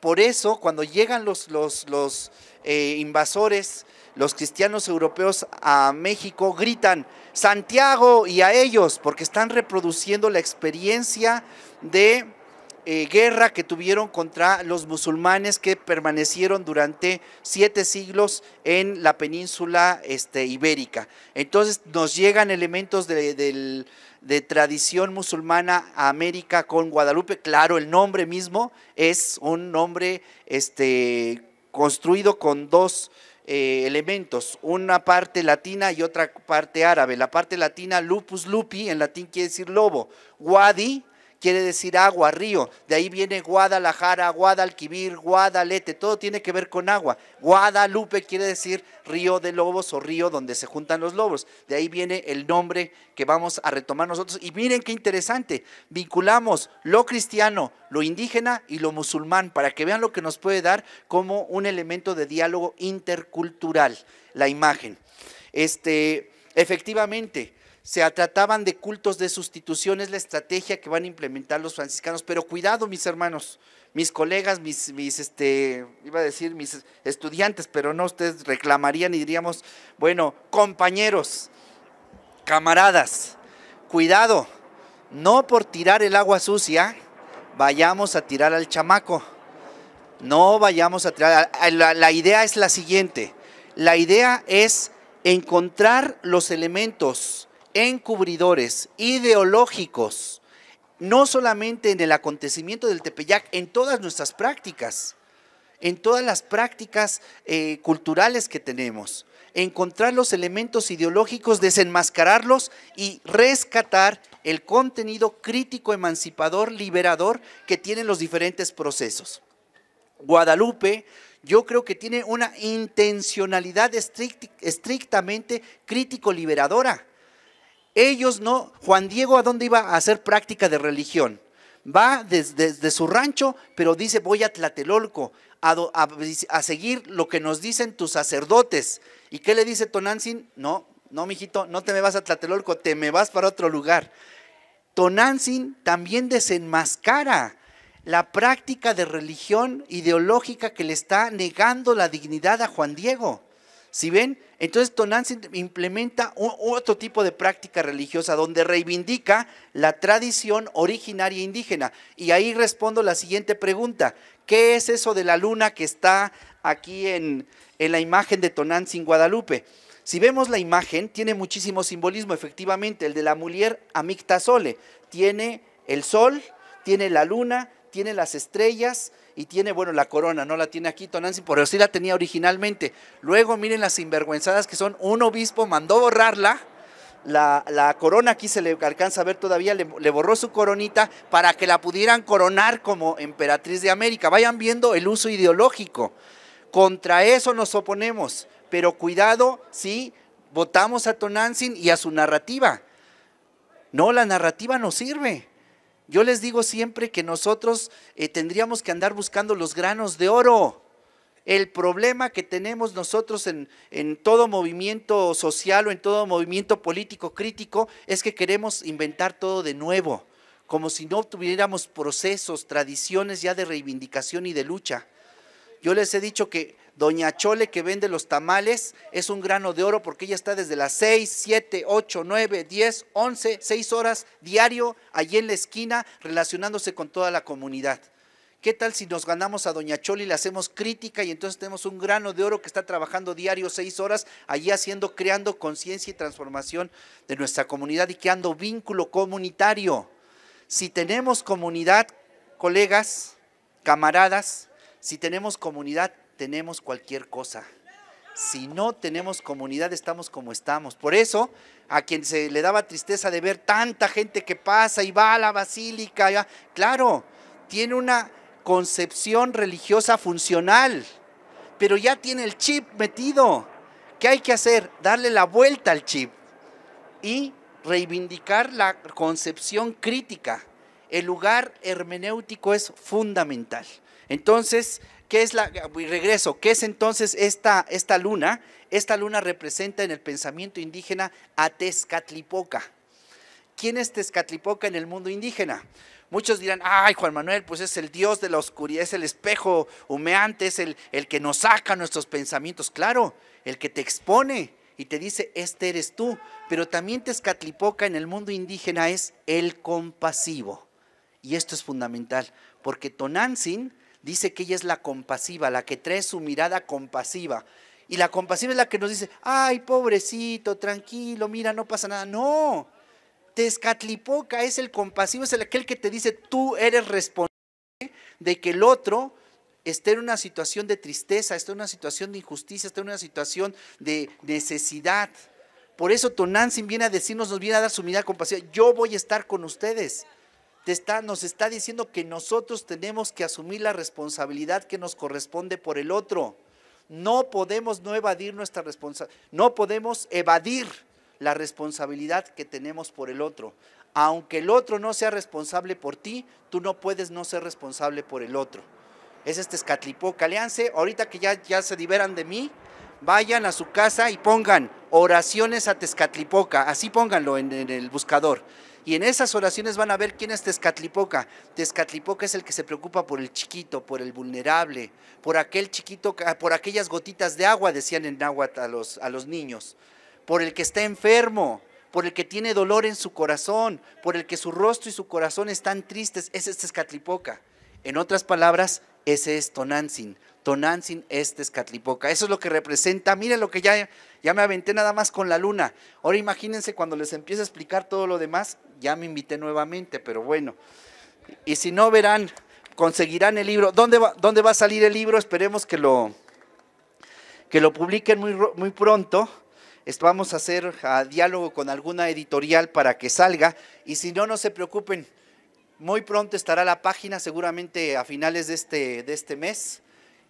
Speaker 1: Por eso, cuando llegan los, los, eh, invasores los cristianos europeos a México gritan Santiago y a ellos, porque están reproduciendo la experiencia de eh, guerra que tuvieron contra los musulmanes que permanecieron durante siete siglos en la península este, ibérica. Entonces nos llegan elementos de, tradición musulmana a América con Guadalupe. Claro, el nombre mismo es un nombre este, construido con dos eh, elementos, una parte latina y otra parte árabe. La parte latina, lupus lupi, en latín quiere decir lobo. Wadi, quiere decir agua, río. De ahí viene Guadalajara, Guadalquivir, Guadalete, todo tiene que ver con agua. Guadalupe quiere decir río de lobos o río donde se juntan los lobos. De ahí viene el nombre que vamos a retomar nosotros. Y miren qué interesante, vinculamos lo cristiano, lo indígena y lo musulmán para que vean lo que nos puede dar como un elemento de diálogo intercultural, la imagen. Este, efectivamente, se trataban de cultos de sustitución, es la estrategia que van a implementar los franciscanos. Pero cuidado, mis hermanos, mis colegas, mis, este, iba a decir mis estudiantes, pero no, ustedes reclamarían y diríamos, bueno, compañeros, camaradas, cuidado, no por tirar el agua sucia, vayamos a tirar al chamaco. No vayamos a tirar. La, la idea es la siguiente. La idea es encontrar los elementos encubridores, ideológicos, no solamente en el acontecimiento del Tepeyac, en todas nuestras prácticas, en todas las prácticas eh, culturales que tenemos. Encontrar los elementos ideológicos, desenmascararlos y rescatar el contenido crítico, emancipador, liberador que tienen los diferentes procesos. Guadalupe, yo creo que tiene una intencionalidad estrictamente crítico-liberadora ellos no, Juan Diego a dónde iba a hacer práctica de religión. Va desde, su rancho, pero dice voy a Tlatelolco a, a, seguir lo que nos dicen tus sacerdotes. ¿Y qué le dice Tonantzin? No, no, mijito, no te me vas a Tlatelolco, te me vas para otro lugar. Tonantzin también desenmascara la práctica de religión ideológica que le está negando la dignidad a Juan Diego. Si ven, entonces Tonantzin implementa otro tipo de práctica religiosa donde reivindica la tradición originaria indígena. Y ahí respondo la siguiente pregunta. ¿Qué es eso de la luna que está aquí en, la imagen de Tonantzin Guadalupe? Si vemos la imagen, tiene muchísimo simbolismo, efectivamente. El de la mujer Amicta Sole tiene el sol, tiene la luna, tiene las estrellas, y tiene, bueno, la corona, no la tiene aquí Tonantzin, pero sí la tenía originalmente. Luego miren las sinvergüenzadas que son, un obispo mandó borrarla, la, corona, aquí se le alcanza a ver todavía, le, borró su coronita para que la pudieran coronar como emperatriz de América. Vayan viendo el uso ideológico. Contra eso nos oponemos, pero cuidado si votamos a Tonantzin y a su narrativa. No, la narrativa no sirve. Yo les digo siempre que nosotros eh, tendríamos que andar buscando los granos de oro. El problema que tenemos nosotros en, en todo movimiento social o en todo movimiento político crítico es que queremos inventar todo de nuevo, como si no tuviéramos procesos, tradiciones ya de reivindicación y de lucha. Yo les he dicho que Doña Chole que vende los tamales es un grano de oro porque ella está desde las 6, 7, 8, 9, 10, 11, 6 horas diario allí en la esquina relacionándose con toda la comunidad. ¿Qué tal si nos ganamos a Doña Chole y le hacemos crítica y entonces tenemos un grano de oro que está trabajando diario seis horas allí haciendo, creando conciencia y transformación de nuestra comunidad y creando vínculo comunitario? Si tenemos comunidad, colegas, camaradas, si tenemos comunidad, tenemos cualquier cosa. Si no tenemos comunidad, estamos como estamos. Por eso, a quien se le daba tristeza de ver tanta gente que pasa y va a la basílica, claro, tiene una concepción religiosa funcional, pero ya tiene el chip metido. ¿Qué hay que hacer? Darle la vuelta al chip y reivindicar la concepción crítica. El lugar hermenéutico es fundamental. Entonces, ¿Qué es la, regreso, ¿qué es entonces esta, esta luna? Esta luna representa en el pensamiento indígena a Tezcatlipoca. ¿Quién es Tezcatlipoca en el mundo indígena? Muchos dirán, ay, Juan Manuel, pues es el dios de la oscuridad, es el espejo humeante, es el, el que nos saca nuestros pensamientos. Claro, el que te expone y te dice, este eres tú. Pero también Tezcatlipoca en el mundo indígena es el compasivo. Y esto es fundamental, porque Tonantzin dice que ella es la compasiva, la que trae su mirada compasiva. Y la compasiva es la que nos dice, ay, pobrecito, tranquilo, mira, no pasa nada. No, escatlipoca, es el compasivo, es el, aquel que te dice, tú eres responsable de que el otro esté en una situación de tristeza, esté en una situación de injusticia, esté en una situación de necesidad. Por eso Tonantzin viene a decirnos, nos viene a dar su mirada compasiva, yo voy a estar con ustedes nos está diciendo que nosotros tenemos que asumir la responsabilidad que nos corresponde por el otro. No podemos no evadir nuestra responsabilidad, no podemos evadir la responsabilidad que tenemos por el otro. Aunque el otro no sea responsable por ti, tú no puedes no ser responsable por el otro. Es este aliance Ahorita que ya, ya se liberan de mí, vayan a su casa y pongan oraciones a Tezcatlipoca, así pónganlo en, el buscador. Y en esas oraciones van a ver quién es Tezcatlipoca. Tezcatlipoca es el que se preocupa por el chiquito, por el vulnerable, por aquel chiquito, ah, por aquellas gotitas de agua, decían en náhuatl a los, a los niños, por el que está enfermo, por el que tiene dolor en su corazón, por el que su rostro y su corazón están tristes. Ese es Tezcatlipoca. En otras palabras, ese es Tonantzin. Tonantzin este es Catlipoca, Eso es lo que representa. miren lo que ya, ya me aventé nada más con la luna. Ahora imagínense cuando les empiece a explicar todo lo demás, ya me invité nuevamente, pero bueno. Y si no verán, conseguirán el libro. ¿Dónde va, dónde va a salir el libro? Esperemos que lo, que lo publiquen muy, muy pronto. Vamos a hacer a diálogo con alguna editorial para que salga. Y si no, no se preocupen. Muy pronto estará la página, seguramente a finales de este, de este mes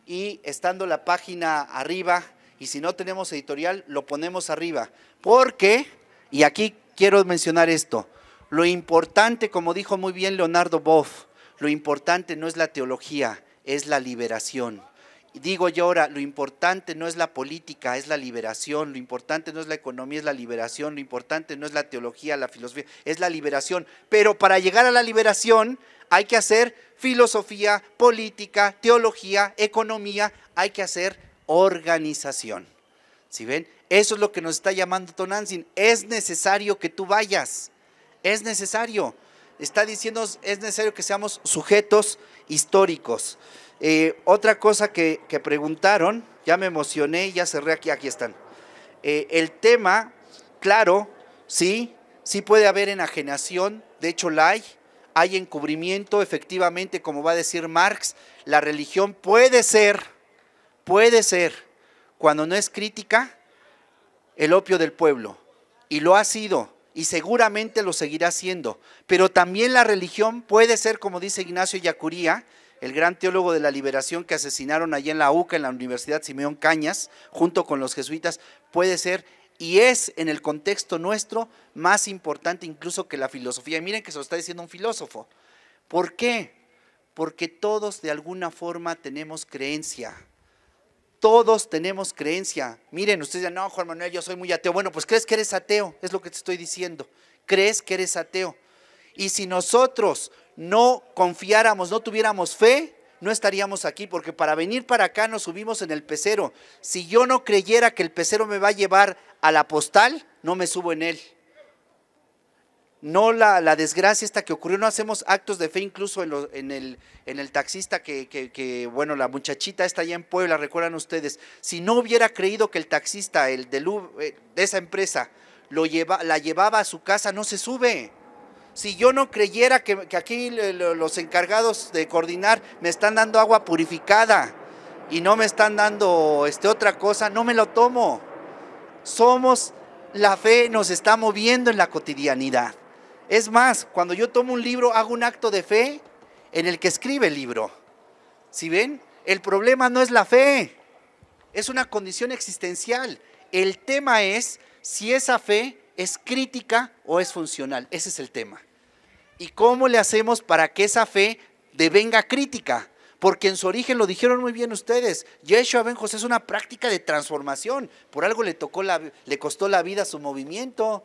Speaker 1: y estando la página arriba, y si no tenemos editorial, lo ponemos arriba. Porque, y aquí quiero mencionar esto, lo importante, como dijo muy bien Leonardo Boff, lo importante no es la teología, es la liberación. digo yo ahora, lo importante no es la política, es la liberación, lo importante no es la economía, es la liberación, lo importante no es la teología, la filosofía, es la liberación. Pero para llegar a la liberación hay que hacer filosofía, política, teología, economía, hay que hacer organización. ¿Sí ven? Eso es lo que nos está llamando Tonantzin. Es necesario que tú vayas. Es necesario. Está diciendo, es necesario que seamos sujetos históricos. Eh, otra cosa que, preguntaron, ya me emocioné, ya cerré aquí, aquí están. Eh, el tema, claro, sí, sí puede haber enajenación, de hecho la hay, hay encubrimiento, efectivamente, como va a decir Marx, la religión puede ser, puede ser, cuando no es crítica, el opio del pueblo. Y lo ha sido, y seguramente lo seguirá siendo. Pero también la religión puede ser, como dice Ignacio Yacuría, el gran teólogo de la liberación que asesinaron allí en la UCA, en la Universidad Simeón Cañas, junto con los jesuitas, puede ser y es en el contexto nuestro más importante incluso que la filosofía. miren que se lo está diciendo un filósofo. ¿Por qué? Porque todos de alguna forma tenemos creencia. Todos tenemos creencia. Miren, ustedes dicen, no, Juan Manuel, yo soy muy ateo. Bueno, pues crees que eres ateo, es lo que te estoy diciendo. Crees que eres ateo. Y si nosotros no confiáramos, no tuviéramos fe, no estaríamos aquí, porque para venir para acá nos subimos en el pecero. Si yo no creyera que el pecero me va a llevar a la postal, no me subo en él. No la, la desgracia esta que ocurrió, no hacemos actos de fe incluso en, el, en el, taxista que, que, bueno, la muchachita está allá en Puebla, recuerdan ustedes, si no hubiera creído que el taxista, el de, eh, de esa empresa, lo lleva, la llevaba a su casa, no se sube si yo no creyera que, aquí los encargados de coordinar me están dando agua purificada y no me están dando este, otra cosa, no me lo tomo. Somos, la fe nos está moviendo en la cotidianidad. Es más, cuando yo tomo un libro, hago un acto de fe en el que escribe el libro. Si ven, el problema no es la fe, es una condición existencial. El tema es si esa fe es crítica o es funcional. Ese es el tema. ¿Y cómo le hacemos para que esa fe devenga crítica? Porque en su origen lo dijeron muy bien ustedes, Yeshua Ben José es una práctica de transformación. Por algo le, tocó la, le costó la vida su movimiento.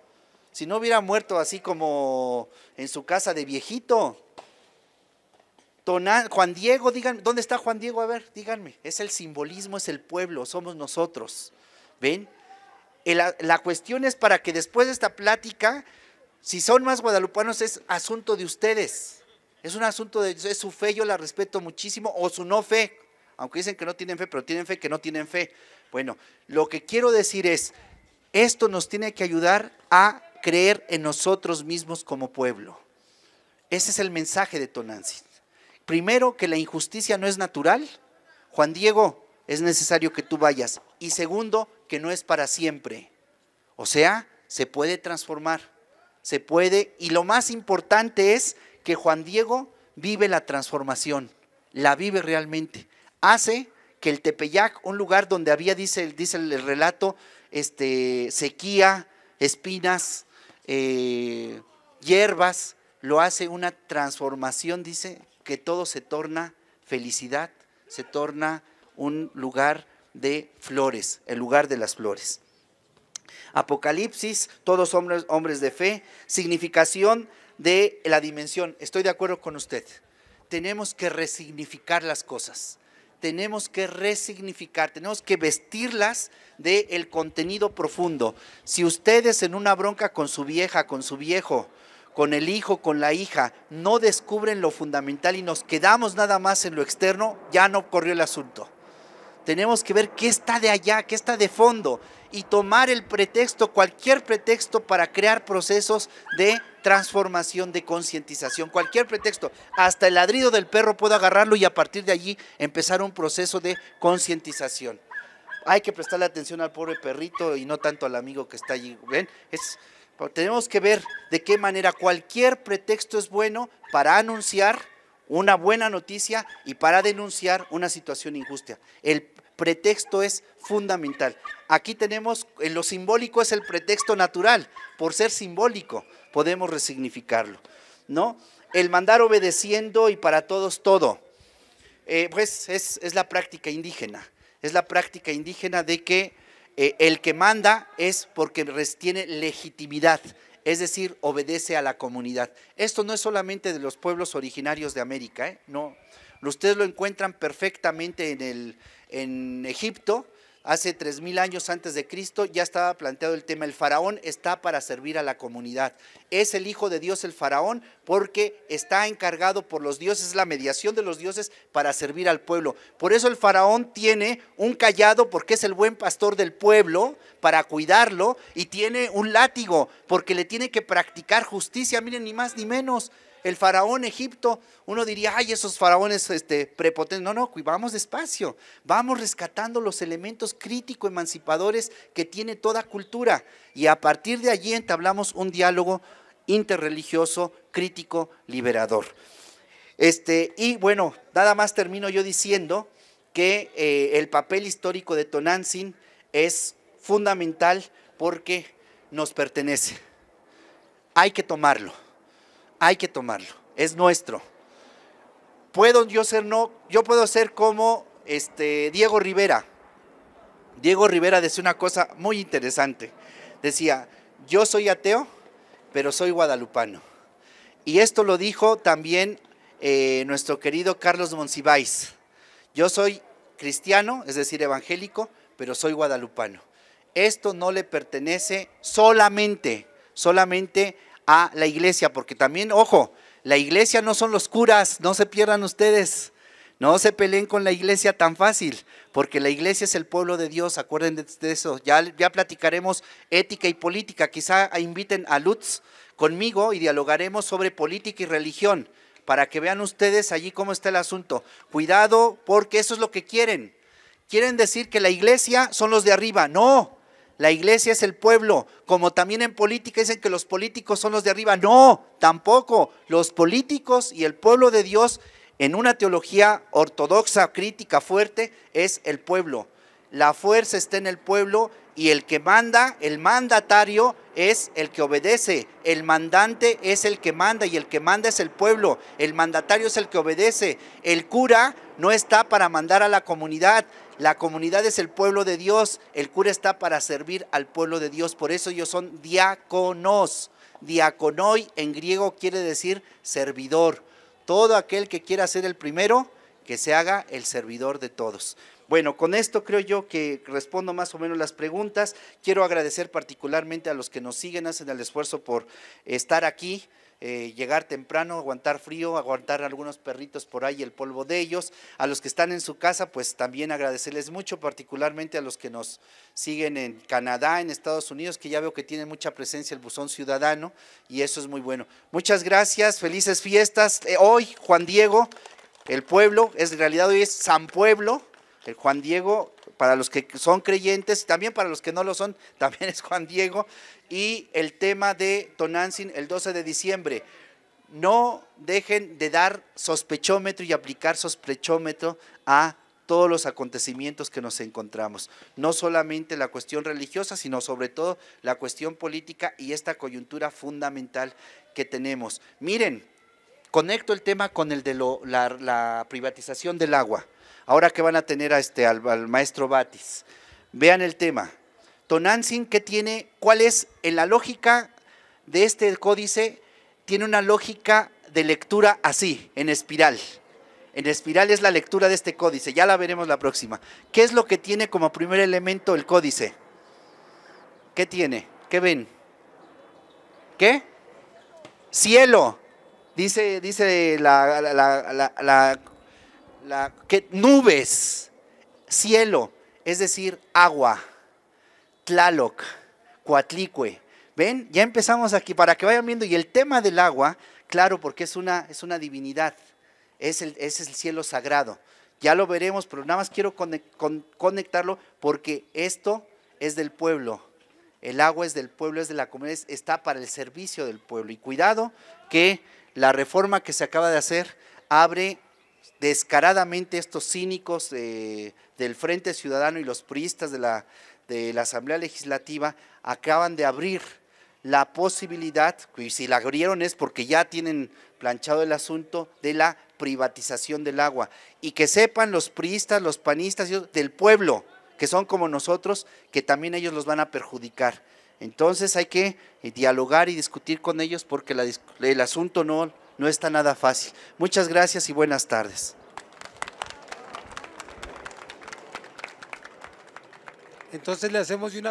Speaker 1: Si no hubiera muerto así como en su casa de viejito. Juan Diego, díganme, ¿dónde está Juan Diego? A ver, díganme. Es el simbolismo, es el pueblo, somos nosotros. ¿Ven? la cuestión es para que después de esta plática si son más guadalupanos es asunto de ustedes. Es un asunto de es su fe, yo la respeto muchísimo, o su no fe. Aunque dicen que no tienen fe, pero tienen fe que no tienen fe. Bueno, lo que quiero decir es, esto nos tiene que ayudar a creer en nosotros mismos como pueblo. Ese es el mensaje de Tonanzi. Primero, que la injusticia no es natural. Juan Diego, es necesario que tú vayas. Y segundo, que no es para siempre. O sea, se puede transformar se puede y lo más importante es que Juan Diego vive la transformación, la vive realmente. Hace que el Tepeyac, un lugar donde había, dice, el relato, este, sequía, espinas, eh, hierbas, lo hace una transformación, dice, que todo se torna felicidad, se torna un lugar de flores, el lugar de las flores. Apocalipsis, todos hombres, hombres de fe, significación de la dimensión. Estoy de acuerdo con usted. Tenemos que resignificar las cosas. Tenemos que resignificar, tenemos que vestirlas del el contenido profundo. Si ustedes en una bronca con su vieja, con su viejo, con el hijo, con la hija, no descubren lo fundamental y nos quedamos nada más en lo externo, ya no corrió el asunto. Tenemos que ver qué está de allá, qué está de fondo y tomar el pretexto, cualquier pretexto para crear procesos de transformación, de concientización, cualquier pretexto. Hasta el ladrido del perro puedo agarrarlo y a partir de allí empezar un proceso de concientización. Hay que prestarle atención al pobre perrito y no tanto al amigo que está allí. tenemos que ver de qué manera cualquier pretexto es bueno para anunciar una buena noticia y para denunciar una situación injusta. El, pretexto es fundamental. Aquí tenemos, en lo simbólico es el pretexto natural, por ser simbólico podemos resignificarlo, ¿no? El mandar obedeciendo y para todos todo, eh, pues es, la práctica indígena, es la práctica indígena de que eh, el que manda es porque tiene legitimidad, es decir, obedece a la comunidad. Esto no es solamente de los pueblos originarios de América, ¿eh? no, Ustedes lo encuentran perfectamente en, el, en Egipto, hace 3.000 años antes de Cristo, ya estaba planteado el tema, el faraón está para servir a la comunidad. Es el Hijo de Dios el faraón porque está encargado por los dioses, la mediación de los dioses para servir al pueblo. Por eso el faraón tiene un callado porque es el buen pastor del pueblo para cuidarlo y tiene un látigo porque le tiene que practicar justicia, miren, ni más ni menos el faraón Egipto, uno diría, ay, esos faraones este, prepotentes. No, no, vamos despacio, vamos rescatando los elementos crítico emancipadores que tiene toda cultura. Y a partir de allí entablamos un diálogo interreligioso, crítico, liberador. Este, y bueno, nada más termino yo diciendo que eh, el papel histórico de Tonantzin es fundamental porque nos pertenece. Hay que tomarlo hay que tomarlo, es nuestro. Puedo yo ser no, yo puedo ser como este Diego Rivera. Diego Rivera decía una cosa muy interesante. Decía, "Yo soy ateo, pero soy guadalupano." Y esto lo dijo también eh, nuestro querido Carlos Monsiváis. Yo soy cristiano, es decir, evangélico, pero soy guadalupano. Esto no le pertenece solamente, solamente a la iglesia, porque también, ojo, la iglesia no son los curas, no se pierdan ustedes. No se peleen con la iglesia tan fácil, porque la iglesia es el pueblo de Dios, Acuérdense de eso. Ya, ya platicaremos ética y política. Quizá inviten a Lutz conmigo y dialogaremos sobre política y religión, para que vean ustedes allí cómo está el asunto. Cuidado, porque eso es lo que quieren. Quieren decir que la iglesia son los de arriba. No, la iglesia es el pueblo, como también en política dicen que los políticos son los de arriba. No, tampoco. Los políticos y el pueblo de Dios en una teología ortodoxa, crítica, fuerte, es el pueblo. La fuerza está en el pueblo y el que manda, el mandatario, es el que obedece. El mandante es el que manda y el que manda es el pueblo. El mandatario es el que obedece. El cura no está para mandar a la comunidad. La comunidad es el pueblo de Dios. El cura está para servir al pueblo de Dios. Por eso ellos son diáconos. Diaconoi en griego quiere decir servidor. Todo aquel que quiera ser el primero, que se haga el servidor de todos. Bueno, con esto creo yo que respondo más o menos las preguntas. Quiero agradecer particularmente a los que nos siguen, hacen el esfuerzo por estar aquí. Eh, llegar temprano, aguantar frío, aguantar algunos perritos por ahí, el polvo de ellos. A los que están en su casa, pues también agradecerles mucho, particularmente a los que nos siguen en Canadá, en Estados Unidos, que ya veo que tienen mucha presencia el buzón ciudadano y eso es muy bueno. Muchas gracias, felices fiestas. Eh, hoy, Juan Diego, el pueblo, es en realidad hoy es San Pueblo, el Juan Diego para los que son creyentes, también para los que no lo son, (laughs) también es Juan Diego, y el tema de Tonantzin el 12 de diciembre. No dejen de dar sospechómetro y aplicar sospechómetro a todos los acontecimientos que nos encontramos, no solamente la cuestión religiosa, sino sobre todo la cuestión política y esta coyuntura fundamental que tenemos. Miren, conecto el tema con el de la privatización del agua ahora que van a tener este, al, maestro Batis. Vean el tema. Tonantzin, ¿qué tiene? ¿Cuál es en la lógica de este códice? Tiene una lógica de lectura así, en espiral. En espiral es la lectura de este códice, ya la veremos la próxima. ¿Qué es lo que tiene como primer elemento el códice? ¿Qué tiene? ¿Qué ven? ¿Qué? Cielo, dice, dice la que, nubes, cielo, es decir, agua, Tlaloc, cuatlique ¿Ven? Ya empezamos aquí para que vayan viendo. Y el tema del agua, claro, porque es una, es una divinidad, es el, es el cielo sagrado. Ya lo veremos, pero nada más quiero conectarlo porque esto es del pueblo. El agua es del pueblo, es de la comunidad, está para el servicio del pueblo. Y cuidado que la reforma que se acaba de hacer abre descaradamente estos cínicos eh, del Frente Ciudadano y los priistas de la, de la Asamblea Legislativa acaban de abrir la posibilidad, y si la abrieron es porque ya tienen planchado el asunto de la privatización del agua. Y que sepan los priistas, los panistas del pueblo, que son como nosotros, que también ellos los van a perjudicar. Entonces hay que eh, dialogar y discutir con ellos porque el asunto no, no está nada fácil. Muchas gracias y buenas tardes.
Speaker 5: Entonces le hacemos una...